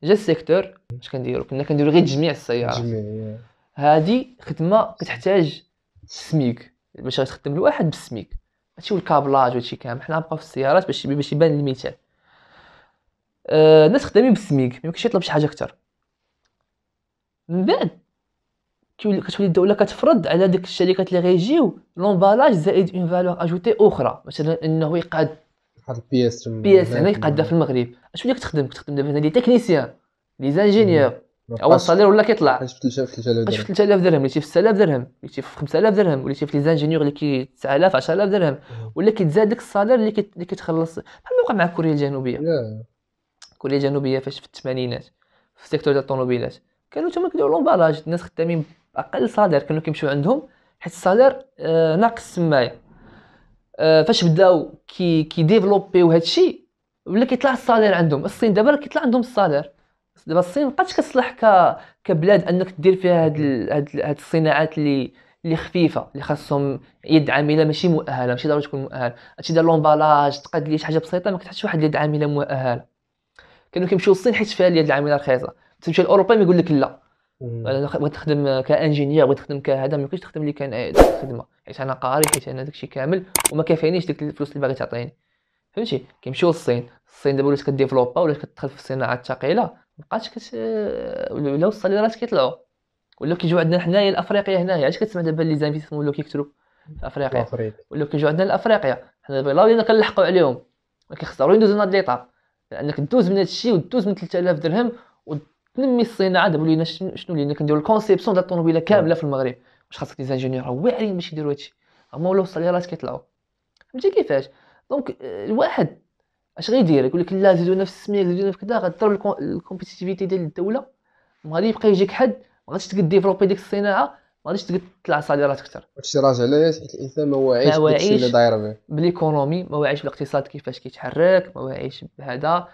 جا السيكتور اش كنديرو كنا كنديرو غير تجميع السيارات هادي خدمه كتحتاج سميك باش تخدم الواحد بالسميك هادشي والكابلاج وهادشي كامل حنا نبقاو في السيارات باش باش يبان المثال أه الناس خدامين بالسميك ما يمكنش يطلب شي حاجه اكثر من بعد كتولي كتولي الدوله كتفرض على ديك الشركات اللي غيجيو لومبالاج زائد اون فالور اجوتي اخرى مثلا انه يقاد واحد اس بي اس هنا يقادا في المغرب اش بغيتك تخدم تخدم دابا لي تكنيسيان لي زانجينيور او الصالير ولا كيطلع اش 3000 درهم اش في 3000 درهم اللي في 6000 درهم اللي في 5000 درهم واللي في لي زانجينيور اللي كي 9000 10000 درهم ولا كيتزاد لك الصالير اللي اللي كيتخلص بحال ما وقع مع كوريا الجنوبيه كوريا الجنوبيه فاش في الثمانينات في السيكتور ديال الطوموبيلات كانوا تما كيديروا لومبالاج الناس خدامين باقل صالير كانوا كيمشيو عندهم حيت الصالير آه، ناقص السمايه آه، فاش بداو كي كيديفلوبيو هادشي ولا كيطلع الصالير عندهم الصين دابا كيطلع عندهم الصالير دابا الصين مابقاتش كتصلح ك... كبلاد انك دير فيها هاد, ال... هاد, ال... هاد الصناعات اللي اللي خفيفه اللي خاصهم يد عامله ماشي مؤهله ماشي ضروري تكون مؤهله هادشي ديال لومبالاج تقاد ليه شي حاجه بسيطه ما كتحتاجش واحد اليد عامله مؤهله كانوا كيمشيو الصين حيت فيها اليد العامله رخيصه تمشي لاوروبا يقول لك لا بغيت تخدم كانجينير بغيت تخدم كهذا ما يمكنش تخدم لي كان خدمه حيت انا قاري حيت انا داكشي كامل وما كافينيش ديك الفلوس اللي باغي تعطيني فهمتي كيمشيو للصين الصين دابا ولات كديفلوبا ولات كتدخل في الصناعه الثقيله مبقاتش كت ولا الصاليرات كيطلعوا ولاو كيجيو عندنا حنايا لافريقيا هنايا علاش كتسمع دابا لي زانفيستمون ولاو كيكثروا في افريقيا ولاو كيجيو عندنا لافريقيا حنا دابا لا كنلحقوا عليهم ولكن خصنا ندوزو لنا ليطاب لانك دوز من هادشي ودوز من 3000 درهم نمي الصناعه دابا ولينا شنو ولينا كنديروا الكونسيبسيون ديال الطوموبيله كامله نعم. في المغرب واش خاصك ديزانجينيور واعرين باش يديروا هادشي هما ولاو الصغيرات كيطلعوا فهمتي كيفاش دونك آه، الواحد اش غيدير يقول لك لا زيدونا في السميه زيدونا في كذا غضرب الكومبيتيتيفيتي ديال الدوله ما غادي يبقى يجيك حد ما غاديش تقد ديفلوبي ديك الصناعه ما غاديش تقد تطلع صادرات اكثر
هادشي راجع لياش حيت الانسان ما واعيش بالشيء اللي داير به
بالايكونومي ما واعيش بالاقتصاد كيفاش كيتحرك ما واعيش بهذا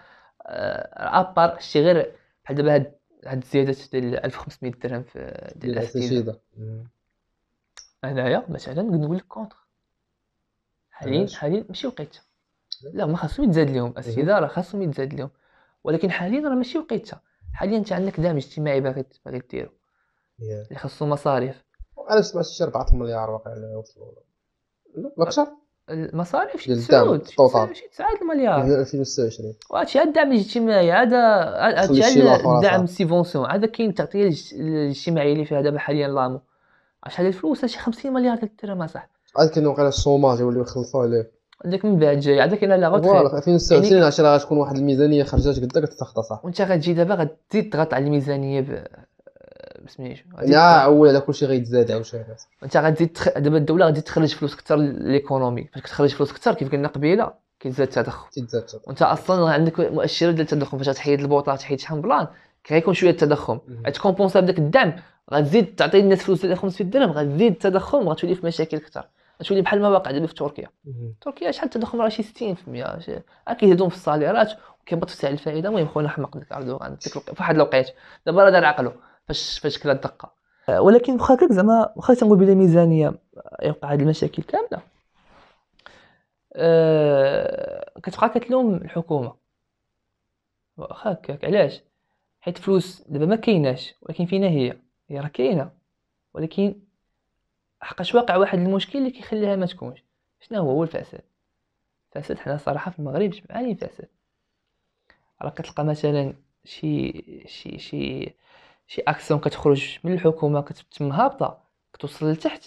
آه، ابار شي غير بحال دابا هاد هاد الزياده ديال 1500 درهم في ديال الأسئلة انايا مثلا نقول لك كونتر حاليا حاليا ماشي وقيتها لا ما خاصهم يتزاد لهم الأسئلة راه خاصهم يتزاد لهم ولكن حاليا راه ماشي وقيتها حاليا انت عندك دعم اجتماعي باغي باغي ديرو اللي خاصو مصاريف انا سمعت شي 4 مليار واقع وصلوا لا بكثر المصاريف شي تسعود شي تسعود المليار 2026 وهادشي الدعم الاجتماعي هذا هادشي الدعم السيفونسيون هذا كاين التغطيه الاجتماعيه اللي فيها دابا حاليا لامو شحال الفلوس شي 50 مليار درهم الدرهم اصاحبي
عاد كاين واقيلا الصوماج يوليو يخلصوا عليه
عندك من بعد جاي عندك الا لا غتخير 2026
عشان غتكون واحد الميزانيه
خرجات قدك تتخطى صح وانت غتجي دابا غتزيد تضغط على الميزانيه سميتو لا اول هذا كلشي غيتزاد عاوتاني انت غادي تخ... دابا الدوله غادي تخرج فلوس اكثر ليكونومي فاش كتخرج فلوس اكثر كيف قلنا قبيله كيتزاد التضخم كيتزاد التضخم وانت اصلا عندك مؤشرات ديال التضخم فاش تحيد البوطه تحيد شحال من بلان كيكون شويه التضخم غتكومبونسا بداك الدعم غتزيد تعطي الناس فلوس ديال 500 درهم غتزيد التضخم غتولي في مشاكل اكثر غتولي بحال ما واقع دابا في تركيا تركيا شحال التضخم راه شي 60% شي هادو في الصاليرات وكيبغي توسع الفائده المهم خونا حماق ديك اردوغان الوقيت فواحد الوقيت دابا راه دار عقله فاش فاش كلا الدقه آه، ولكن واخا هكاك زعما واخا تنقول بلا ميزانيه يوقع هاد المشاكل كامله أه كتبقى كتلوم الحكومه واخا هكاك علاش حيت فلوس دابا ما كايناش ولكن فينا هي هي راه كاينه ولكن حقاش واقع واحد المشكل اللي كيخليها ما تكونش شنو هو هو الفساد الفساد حنا صراحه في المغرب جمعانين فساد راه كتلقى مثلا شي شي شي شي اكسيون كتخرج من الحكومه كتتم هابطه كتوصل لتحت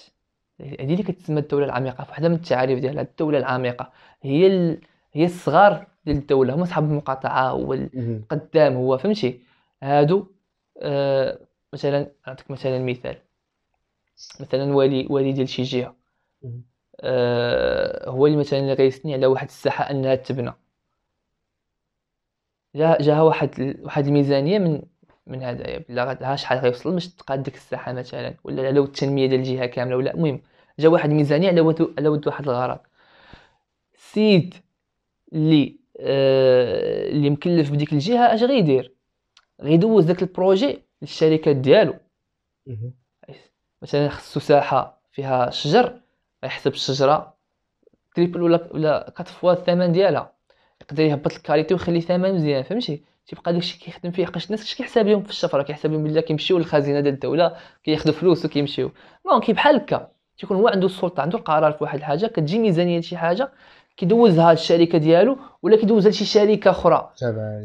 هذه اللي كتسمى الدوله العميقه فواحده من التعاريف ديالها الدوله العميقه هي ال... هي الصغار ديال الدوله هما صحاب المقاطعه هو القدام هو فهمتي هادو آه مثلا نعطيك مثلا مثال مثلا والي والي ديال شي جهه آه هو اللي مثلا اللي غيسني على واحد الساحه انها تبنى جا جاها واحد واحد الميزانيه من من هدايا بلا ها شحال غيوصل باش تقاد ديك الساحه مثلا ولا لو التنميه ديال الجهه كامله ولا المهم جا واحد الميزانيه على ود على ود واحد الغرض السيد اللي آه لي مكلف بديك الجهه اش غيدير غيدوز داك البروجي للشركات ديالو مثلا خصو ساحه فيها شجر غيحسب الشجره تريبل ولا ولا كات فوا الثمن ديالها يقدر يهبط الكاليتي ويخلي الثمن مزيان فهمتي تيبقى داكشي كيخدم فيه حقاش الناس كيحسب لهم في الشفره كيحسب لهم بلي كيمشيو للخزينه ديال الدوله كياخذوا فلوس وكيمشيو دونك بحال هكا تيكون هو عنده السلطه عنده القرار في واحد الحاجه كتجي ميزانيه شي حاجه كيدوزها للشركه ديالو ولا كيدوزها لشي شركه اخرى تابع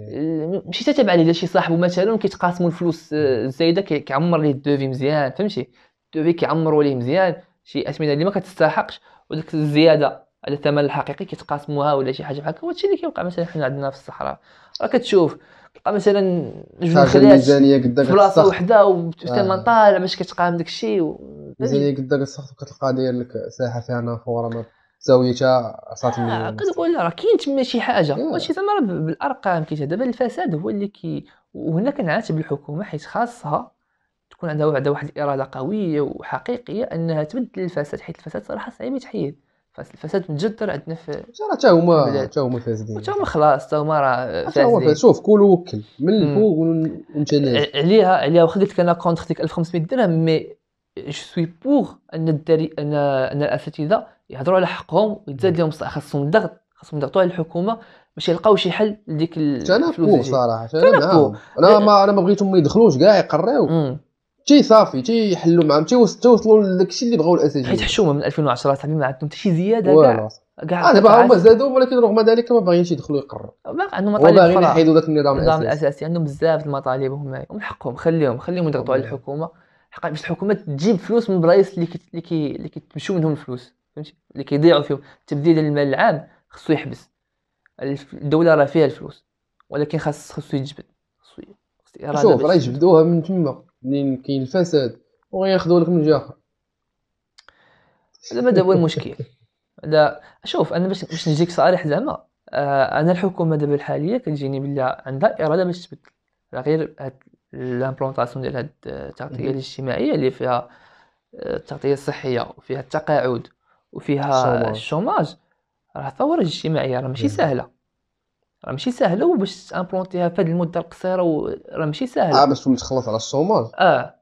ماشي تابع ليه شي صاحبه مثلا كيتقاسموا الفلوس آه، الزايده كيعمر ليه الدوفي مزيان فهمتي الدوفي كيعمروا ليه مزيان شي اثمنه اللي ما كتستحقش وديك الزياده على الثمن الحقيقي كيتقاسموها ولا شي حاجه بحال هكا وهادشي اللي كيوقع مثلا حنا عندنا في الصحراء راه كتشوف تلقى مثلا جوج مخليات في بلاصه وحده والثمن آه. طالع باش كتقام داكشي و... الميزانيه قداك السخط وكتلقى
داير لك ساحه فيها نافوره ما زاويتها من آه
كتقول لا راه كاين تما شي حاجه ماشي إيه. زعما راه بالارقام كيتا دابا الفساد هو اللي كي وهنا كنعاتب الحكومه حيت خاصها تكون عندها واحد الاراده قويه وحقيقيه انها تبدل الفساد حيت الفساد صراحه صعيب يتحيد الفساد متجذر عندنا في حتى هما حتى هما فاسدين حتى هما خلاص حتى هما راه فاسدين شوف كل وكل من الفوق وانت عليها عليها واخا قلت لك انا كونتخ ديك 1500 درهم مي جو سوي بوغ ان الدري ان ان الاساتذه يهضروا على حقهم ويتزاد لهم خاصهم الضغط خاصهم يضغطوا على الحكومه باش يلقاو شي حل لديك الفلوس انا بوغ صراحه نعم. انا
انا ما انا ما بغيتهم ما يدخلوش كاع يقريو تي صافي تي يحلوا معاهم تي وصلوا لكشي اللي بغاو الاساسيين حيت حشومه من 2010 صاحبي ما عندهم حتى شي زياده كاع كاع دابا هما زادوا ولكن رغم ذلك ما باغيينش يدخلوا يقروا عندهم مطالب باغيين يحيدوا ذاك النظام الاساسي النظام الاساسي
عندهم بزاف المطالب هما من حقهم خليهم خليهم يضغطوا على الحكومه حقا باش الحكومه تجيب فلوس من البلايص اللي كي اللي كي اللي كيتمشوا منهم الفلوس فهمتي اللي كيضيعوا فيهم تبديل المال العام خصو يحبس الدوله راه فيها الفلوس ولكن خاص خصو يجبد خصو شوف راه
يجبدوها من تما منين كاين الفساد
وغياخذوا لك من جهه اخرى دابا هو المشكل لا شوف انا باش باش نجيك صريح زعما آه، انا الحكومه دابا الحاليه كتجيني بلا عندها اراده باش تبدل غير هاد لامبلونطاسيون ديال هاد التغطيه الاجتماعيه اللي فيها آه، التغطيه الصحيه وفيها التقاعد وفيها الشوماج راه ثوره اجتماعيه راه ماشي سهله راه ماشي ساهله باش امبلونتيها في هذه المده القصيره راه ماشي ساهل اه باش تخلص على الشوماج اه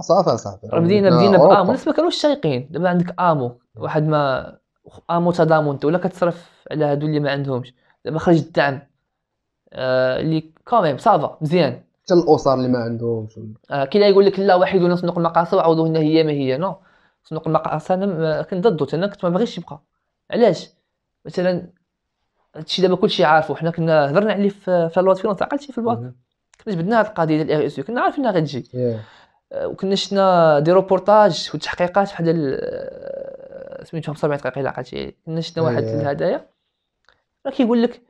صافي صافي راه بدينا آه، بدينا بامو الناس ما كانوش شايقين دابا عندك امو واحد ما امو تضامن ولا كتصرف على هادو اللي ما عندهمش دابا خرج الدعم آه اللي كوميم صافا مزيان
حتى الاسر اللي ما عندهمش
آه كي لا يقول لك لا ولا صندوق المقاصه هنا هي ما هي نو صندوق المقاصه انا كنت ضده انا كنت ما باغيش يبقى علاش مثلا هادشي دابا كلشي عارفو حنا كنا هضرنا عليه في في لوات فينونس عقلتي في الباك كنا جبدنا هاد القضيه ديال الار اس كنا عارفين غتجي آه، وكنا شفنا دي روبورتاج وتحقيقات بحال آه، سميتهم 700 دقيقه الا عقلتي كنا شفنا واحد الهدايا راه كيقول لك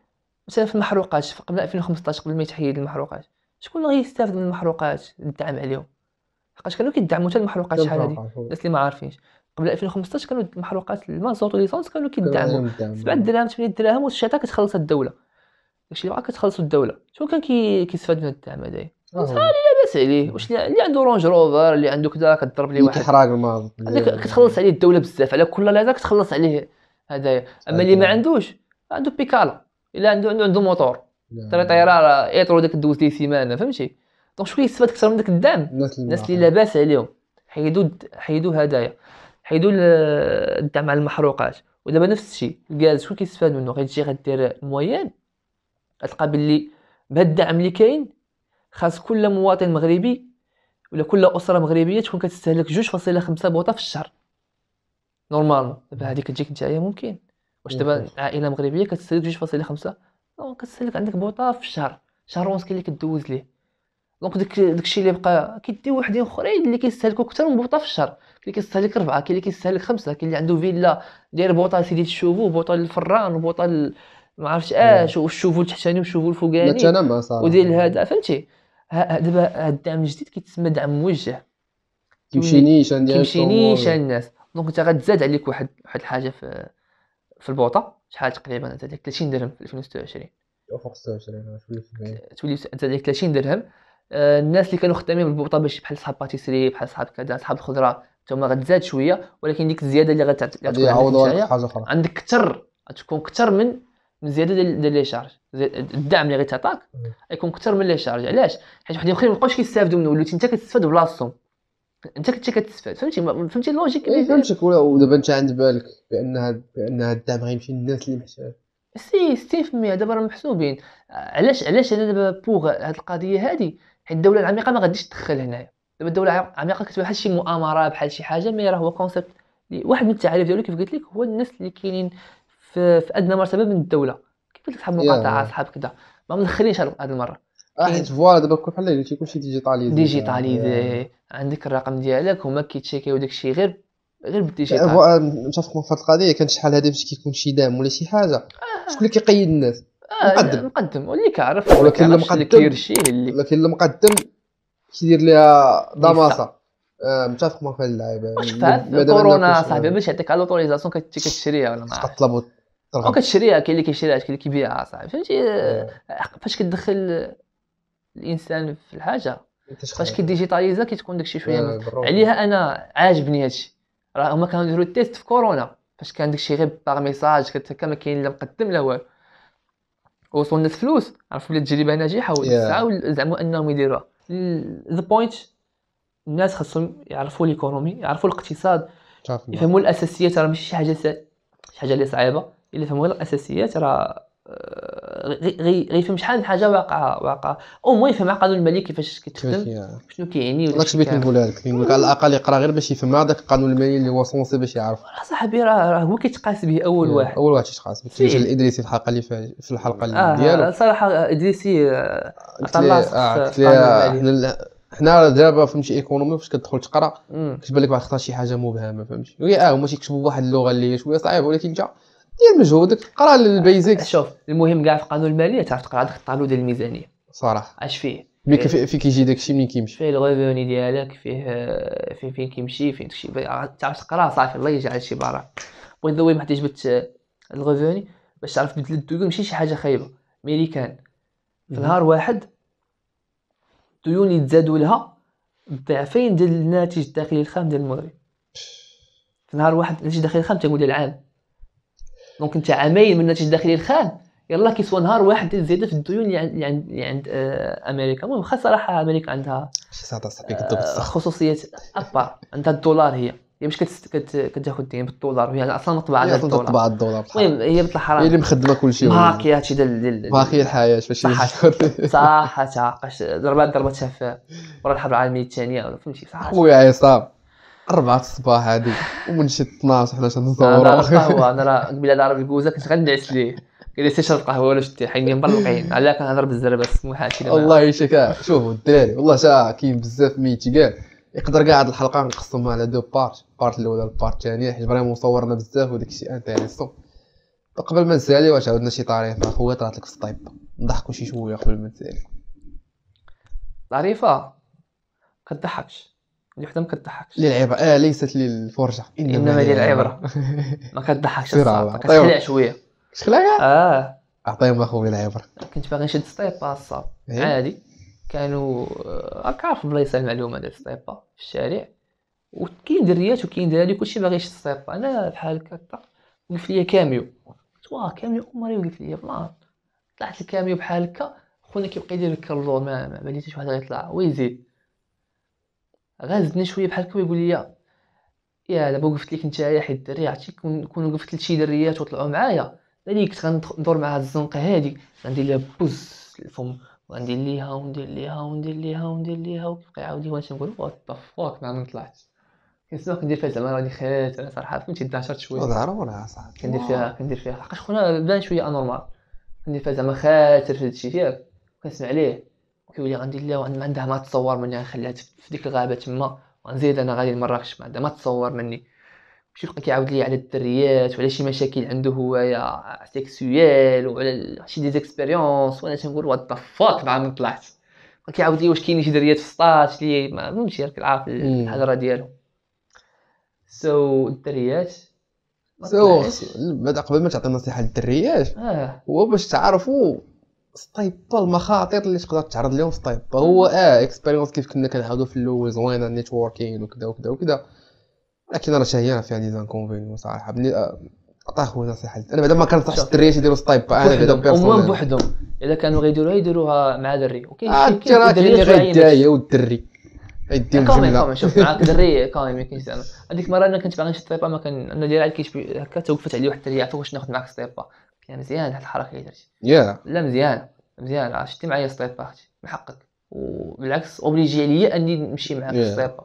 مثلا في المحروقات قبل 2015 قبل ما يتحيد المحروقات شكون اللي غيستافد من المحروقات الدعم عليهم حقاش كانوا كيدعموا حتى المحروقات شحال هادي الناس اللي ما عارفينش قبل 2015 كانوا محروقات المازوت ليسونس كانوا كيدعموا 7 دراهم 8 دراهم وشاتها كتخلصها الدوله داكشي اللي بقى كتخلصو الدوله شكون كان كيستفاد من الدعم هذايا آه. صغار لاباس عليه واش اللي عنده رونج روفر اللي عنده كذا كضرب ليه واحد كيحرق
الماء كتخلص
عليه الدوله بزاف على كل هذا كتخلص عليه هذايا اما اللي ما عندوش عنده بيكالا الا عنده عنده, عنده موتور طري طياره ايطرو داك دوز ليه سيمانه فهمتي دونك شكون يستفاد اكثر من داك الدعم الناس اللي لاباس عليهم حيدوا حيدوا هدايا حيدو الدعم آه، على المحروقات ودابا نفس الشيء الكاز شكون كيستفاد منه غتجي غدير مويان غتلقى باللي بهذا الدعم اللي كاين خاص كل مواطن مغربي ولا كل اسره مغربيه تكون كتستهلك 2.5 بوطه في الشهر نورمالمون دابا هذه كتجيك نتايا ممكن واش دابا عائله مغربيه كتستهلك 2.5 كتستهلك عندك بوطه في الشهر شهر ونص كاين اللي كدوز ليه دونك داك داكشي اللي بقى كيدي وحدين اخرين اللي كيستهلكوا اكثر من بوطه في الشهر كاين اللي كيستهلك ربعه كاين اللي كيستهلك خمسه كاين اللي عنده فيلا داير بوطه سيدي تشوفو بوطه الفران وبوطه ل... ما عرفتش اش آه، نعم. والشوفو التحتاني والشوفو الفوقاني تنام ودير هذا فهمتي دابا هذا الدعم الجديد كيتسمى دعم موجه
كيمشي نيشان ديال كيمشي نيشان
الناس دونك انت غتزاد عليك واحد واحد الحاجه في في البوطه شحال تقريبا انت ديك 30 درهم في 2026
25
تولي انت ديك 30 درهم آه، الناس اللي كانوا خدامين بالبوطه باش بحال صحاب باتيسري بحال صحاب كذا صحاب الخضره حتى هما غتزاد شويه ولكن ديك الزياده اللي غتعطيك عندك حاجه اخرى عندك كثر غتكون كثر من من الزياده ديال دي لي شارج الدعم اللي غيتعطاك غيكون كثر من لي شارج علاش حيت واحد الاخرين مابقاوش كيستافدوا منه وليت انت كتستفاد بلاصتهم انت كنت كتستفاد فهمتي
فهمتي اللوجيك إيه، اللي فهمتك ودابا انت عند بالك بان بان الدعم غيمشي للناس اللي محتاج
سي 60% دابا راه محسوبين علاش علاش انا دابا بوغ هاد القضيه هذه حيت الدوله العميقه ما غاديش تدخل هنايا دابا الدوله العميقه كتبان بحال شي مؤامره بحال شي حاجه مي راه هو كونسيبت واحد من التعاريف ديالو كيف قلت لك هو الناس اللي كاينين في, في ادنى مرتبه من الدوله كيف قلت لك صحاب مقاطعه صحاب كذا ما مدخلينش هاد المره
آه، حيت فوالا دابا بحال اللي قلتي كلشي ديجيتاليزي ديجيتاليزي آه.
عندك الرقم ديالك هما كيتشيكيو داكشي غير غير بالديجيتال آه،
متفق في في القضيه كان شحال هذا فاش كيكون شي دام ولا شي حاجه شكون اللي كيقيد الناس آه، مقدم
مقدم واللي كيعرف ولكن المقدم كيرشيه
اللي ولكن المقدم كيدير ليها ضماصه آه، متفق مع في اللعيبه
كورونا صاحبي باش يعطيك على لوتوريزاسيون كتشريها ولا ما كتطلب او كتشريها كاين اللي كيشريها كاين اللي كيبيعها صاحبي فهمتي آه. فاش كتدخل الانسان في الحاجه فاش كيديجيتاليزا كتكون داكشي شويه عليها انا عاجبني هادشي راه هما كانوا يديروا التيست في كورونا فاش كان داكشي غير باغ ميساج كتهكا ما كاين لا مقدم لا والو وصلوا الناس فلوس عرفوا بلي التجربه ناجحه وسعوا زعموا انهم يديروها ذا بوينت الناس خاصهم يعرفوا ليكونومي يعرفوا الاقتصاد يفهموا الاساسيات راه ماشي شي حاجه سا... شي حاجه اللي صعيبه الا فهموا الاساسيات راه آه، غي غيفهم شحال من حاجه واقعه واقعه او مو يفهم عقده المالي كيفاش كيتخدم شنو كيعني ولا شنو بغيت نقولها لك نقول لك على
الاقل يقرا غير باش يفهم هذاك القانون المالي اللي هو سونسي باش يعرف
راه صاحبي راه هو كيتقاس به اول إيه، واحد
اول واحد كيتقاس به كيجي الادريسي في الحلقه اللي في الحلقه اللي آه ديالو
صراحه ادريسي آه،
آه، قلت لي آه، حنا دابا فهمتي ايكونومي فاش كتدخل تقرا كتبان لك واحد شي حاجه مبهمه فهمتي وي اه هما تيكتبوا بواحد اللغه اللي شويه صعيبه ولكن انت
دير مجهودك قرا البيزيك شوف المهم كاع في القانون المالي تعرف تقرا عندك الطالو ديال الميزانيه صراحه اش فيه مي إيه. فين كيجي داكشي منين كيمشي فيه الغوفوني ديالك فيه فين فين كيمشي فين داكشي تعرف تقرا صافي الله يجعل شي برا بغيت دوي واي جبت آه، الغوفوني باش تعرف تبدل الديون ماشي شي حاجه خايبه ميريكان كان في نهار واحد الديون اللي تزادوا لها ضعفين ديال الناتج الداخلي الخام ديال المغرب في نهار واحد الناتج الداخلي الخام تنقول العام دونك انت عامين من الناتج الداخلي الخام يلا كيسوى نهار واحد الزياده في الديون اللي يعني- يعني- يعني عند اللي آه، عند امريكا المهم خاصه صراحه امريكا عندها آه، خصوصيه ابا عندها الدولار هي هي باش كتاخذ الدين بالدولار وهي اصلا مطبعه على الدولار مطبعه الدولار المهم هي بطلع حرام هي اللي مخدمه كل شيء باقي هادشي ديال باقي الحياه باش صح صح ضربات ضربتها في ورا الحرب العالميه الثانيه فهمتي صح
خويا عصام 4 الصباح هادي ومن شي 12 11 نصور انا القهوه
انا راه قبيله نعرف الكوزه كنت غندعس ليه قال لي شرب قهوه ولا شتي حيني مبلقين علاه كنهضر مو حاشي والله
يشكا شوفوا الدراري والله شا كاين بزاف ميتي كاع يقدر كاع هاد الحلقه نقسمها على دو بارت البارت الاولى والبارت الثانيه حيت فريمون صورنا بزاف وداك الشيء انتيريسون قبل ما نسالي واش عاودنا شي طريفه اخويا خويا طرات لك في الطيب نضحكوا شي شويه قبل ما نسالي
طريفه كتضحكش الوحده ما كتضحكش
للعبره آه ليست للفرجه انما, إنما للعبره ما كتضحكش الصراحه كتخلع طيب. شويه كتخلع اه اعطيهم اخويا العبره
كنت باغي نشد ستيبا الصاب إيه؟ عادي كانوا آه، راك عارف بلايص المعلومه ديال ستيبا في الشارع وكاين دريات وكاين دراري كلشي باغي يشد ستيبا انا بحال هكا وقف لي كاميو قلت واه كاميو عمري وقف لي بلان طلعت الكاميو بحال هكا خونا كيبقى يدير لك اللور ما, ما حتى واحد غيطلع ويزيد غالزني شويه بحال هكا ويقول لي يا دابا وقفت لك نتايا حيت الدري عرفتي كون وقفت لشي دريات وطلعوا معايا كنت غندور مع هاد الزنقه هادي غندير ليها بوز الفم وغندير ليها وندير ليها وندير ليها وندير ليها وكيبقى يعاود لي وانا تنقول وات ذا فوك ما من طلعت كنسمع كندير فيها زعما راني خيات انا صراحه فهمتي دعشرت شويه ضروري صح كندير فيها كندير فيها حقاش خونا بان شويه انورمال كندير فيها زعما خاتر في هادشي ديالك كنسمع ليه كيولي غندير ليها ما عندها ما تصور مني خليها في ديك الغابه تما ونزيد انا غادي لمراكش ما عندها ما تصور مني شوف بقى كيعاود لي على الدريات وعلى شي مشاكل عنده هوايا سيكسيويل وعلى شي زيكسبيريونس وانا تنقول وات ذا فاك مع من طلعت كيعاود لي واش كاين شي دريات في السطاج لي ما نمشي راك عارف الهضره ديالو سو so, الدريات سو so, بعد
قبل ما تعطي نصيحه للدريات آه. هو باش تعرفوا سطايب المخاطر اللي تقدر تعرض لهم سطايب هو اه اكسبيريونس كيف كنا كنعاودو في الاول زوينه نيتوركين وكذا وكذا وكذا لكن راه شهيره فيها دي زانكونفينيون صراحه
عطاه نصيحه
انا بعدا ما كنصحش الدريات يديروا سطايب انا بعدا بيرسونال هما بوحدهم
اذا كانوا غيديروها يديروها مع دري وكاين آه شي راه اللي غيدايا
والدري يديهم جمله شوف معاك
دري كاين ما كاينش هذيك المره انا كنت باغي نشد سطايب ما كان انا ديال كيش هكا توقفت عليه واحد الدريات واش ناخذ معاك سطايب كان يعني مزيان الحركه اللي درتي يا لا مزيان مزيان شتي معايا ستيبا اختي من حقك وبالعكس اوبليجي عليا اني نمشي معاك yeah. ستيبا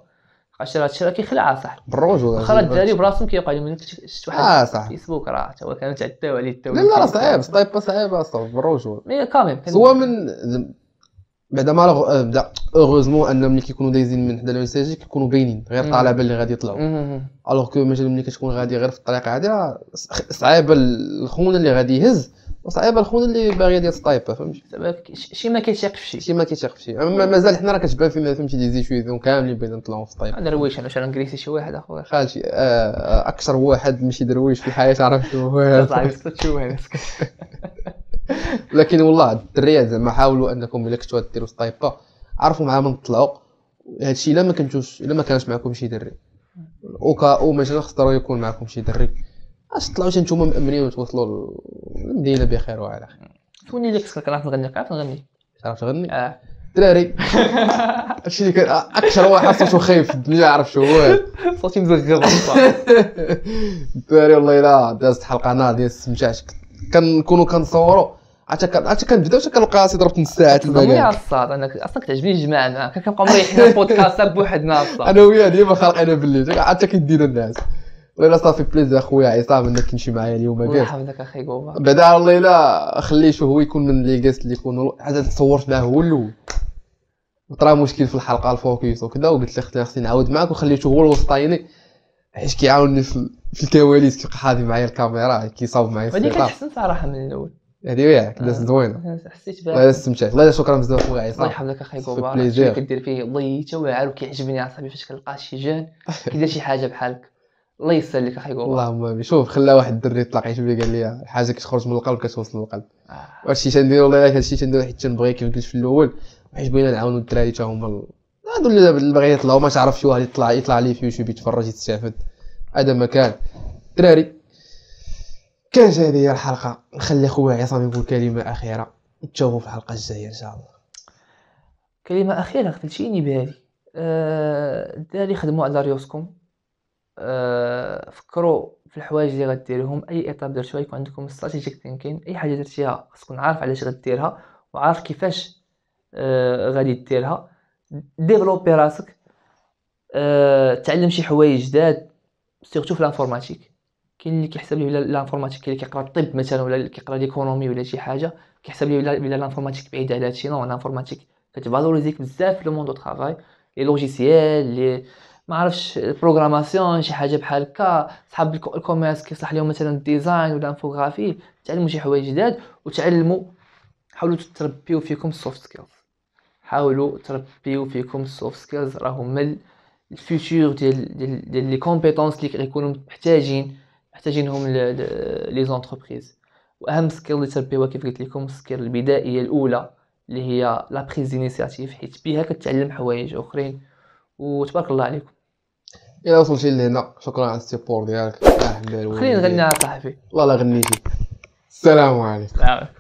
عشان هادشي راه كيخلع اصاحبي بالرجوله واخا الدراري براسهم كيوقع لهم شفت واحد اه صح فيسبوك راه حتى هو كانوا تعداو عليه التو لا لا صعيب
ستايب صعيب اصاحبي بالرجوله
مي كامل سوا
من بعدا ما رغ... آه، بدا اوغوزمون ان ملي كيكونوا دايزين من حدا لو سي كيكونوا باينين غير الطلبه اللي غادي يطلعوا الوغ كو مثلا ملي كتكون غادي غير في الطريق عادي راه صعيبه الخون اللي غادي يهز وصعيب الخون اللي باغي يدير سطايب فهمتي شي ما كيتيق في شي شي ما كيتيق في شي مازال حنا راه كتبان فينا فهمتي دي زيتيديون كاملين بين نطلعوا في الطايب درويش انا
شرا انجليزي شي واحد اخويا
خالتي آه، آه، اكثر واحد ماشي درويش في الحياه عرفت هو صاحبي شي واحد لكن والله الدريات زعما حاولوا انكم الا كنتوا ديروا ستايبا عرفوا معاه من طلعوا هادشي الا ما كنتوش الا ما كانش معكم شي دري اوكا او مثلا جاش خطر يكون معكم شي دري اش طلعوا حتى نتوما مامنين وتوصلوا للمدينه بخير وعلى خير
توني اللي خصك كنعرف نغني كنعرف نغني كتعرف تغني اه
دراري هادشي اللي كان اكثر واحد صوته خايف في الدنيا عرف شو هو
صوتي مزغب
الدراري والله الا دازت حلقه ناضيه استمتعت كنكونوا كنصوروا حتى كان كنبداو حتى كنلقى سي ضربت نص ساعات المكان يا
الصاد انا اصلا كتعجبني الجماعه معاك كنبقاو مريحين بودكاست بوحدنا الصاد انا وياه
ديما خالقين بالليل حتى كيدينا الناس ولا صافي بليز اخويا عصام انك تمشي معايا اليوم كاع الله يحفظك اخي كوبا بعدا على الله الا شو هو يكون من اللي كاست اللي يكونوا حتى تصورت معاه هو الاول وطرا مشكل في الحلقه الفوكيس وكذا وقلت له اختي نعاود معاك وخليته هو الوسطاني حيت كيعاوني في الكواليس كيبقى حاضر معايا الكاميرا كيصاوب معايا هذيك كانت احسن
صراحه من الاول
وياك آه. دازت زوينه حسيت بها استمتعت والله شكرا بزاف خويا عيسى الله يحفظك اخي بوبا الشيء
كدير فيه ضيته يتوعر وكيعجبني اصاحبي فاش كنلقى شي جان كيدير شي حاجه بحالك الله يسهل لك اخي بوبا
اللهم امين شوف خلى واحد الدري تلاقيت عجبني قال لي حاجه كتخرج من القلب كتوصل للقلب آه. هادشي تندير والله هادشي تندير حيت تنبغي كيف قلت في الاول حيت بغينا نعاونوا الدراري تا هما هادو اللي دابا باغي يطلع وما تعرفش واحد يطلع يطلع لي في يوتيوب يتفرج يستافد هذا مكان دراري كانت هذه هي الحلقه نخلي خويا عصام يقول كلمه اخيره نتشوفوا في الحلقه الجايه ان شاء الله
كلمه اخيره قتلتيني بهذه آه، الدراري خدموا على ريوسكم أه فكروا في الحوايج اللي غديرهم اي ايطاب درتوها يكون عندكم استراتيجيك ثينكين اي حاجه درتيها خصك عارف علاش غديرها وعارف كيفاش أه غادي ديرها ديفلوبي راسك أه تعلم شي حوايج جداد سيرتو في الانفورماتيك كاين اللي كيحسب ليه الانفورماتيك كاين اللي كيقرا الطب مثلا ولا اللي كيقرا ليكونومي ولا شي حاجه كيحسب ليه بلا الانفورماتيك بعيد على هادشي نو الانفورماتيك كتفالوريزيك بزاف في لو موند دو طرافاي لي لوجيسيال لي ما عرفش البروغراماسيون شي حاجه بحال هكا صحاب الكوميرس كيصلح لهم مثلا الديزاين ولا الانفوغرافي تعلموا شي حوايج جداد وتعلموا حاولوا تربيو فيكم السوفت سكيلز حاولوا تربيو فيكم السوفت سكيلز راهو من الفيوتشر ديال ديال لي كومبيتونس اللي غيكونوا محتاجين محتاجينهم لي زونتربريز واهم سكيل اللي تربيوها كيف قلت لكم السكيل البدائيه الاولى اللي هي لا بريز انيسياتيف حيت بها كتعلم حوايج اخرين وتبارك الله عليكم
الى وصلتي لهنا شكرا على السيبور ديالك خلينا نغني على صاحبي والله غنيتي
السلام عليكم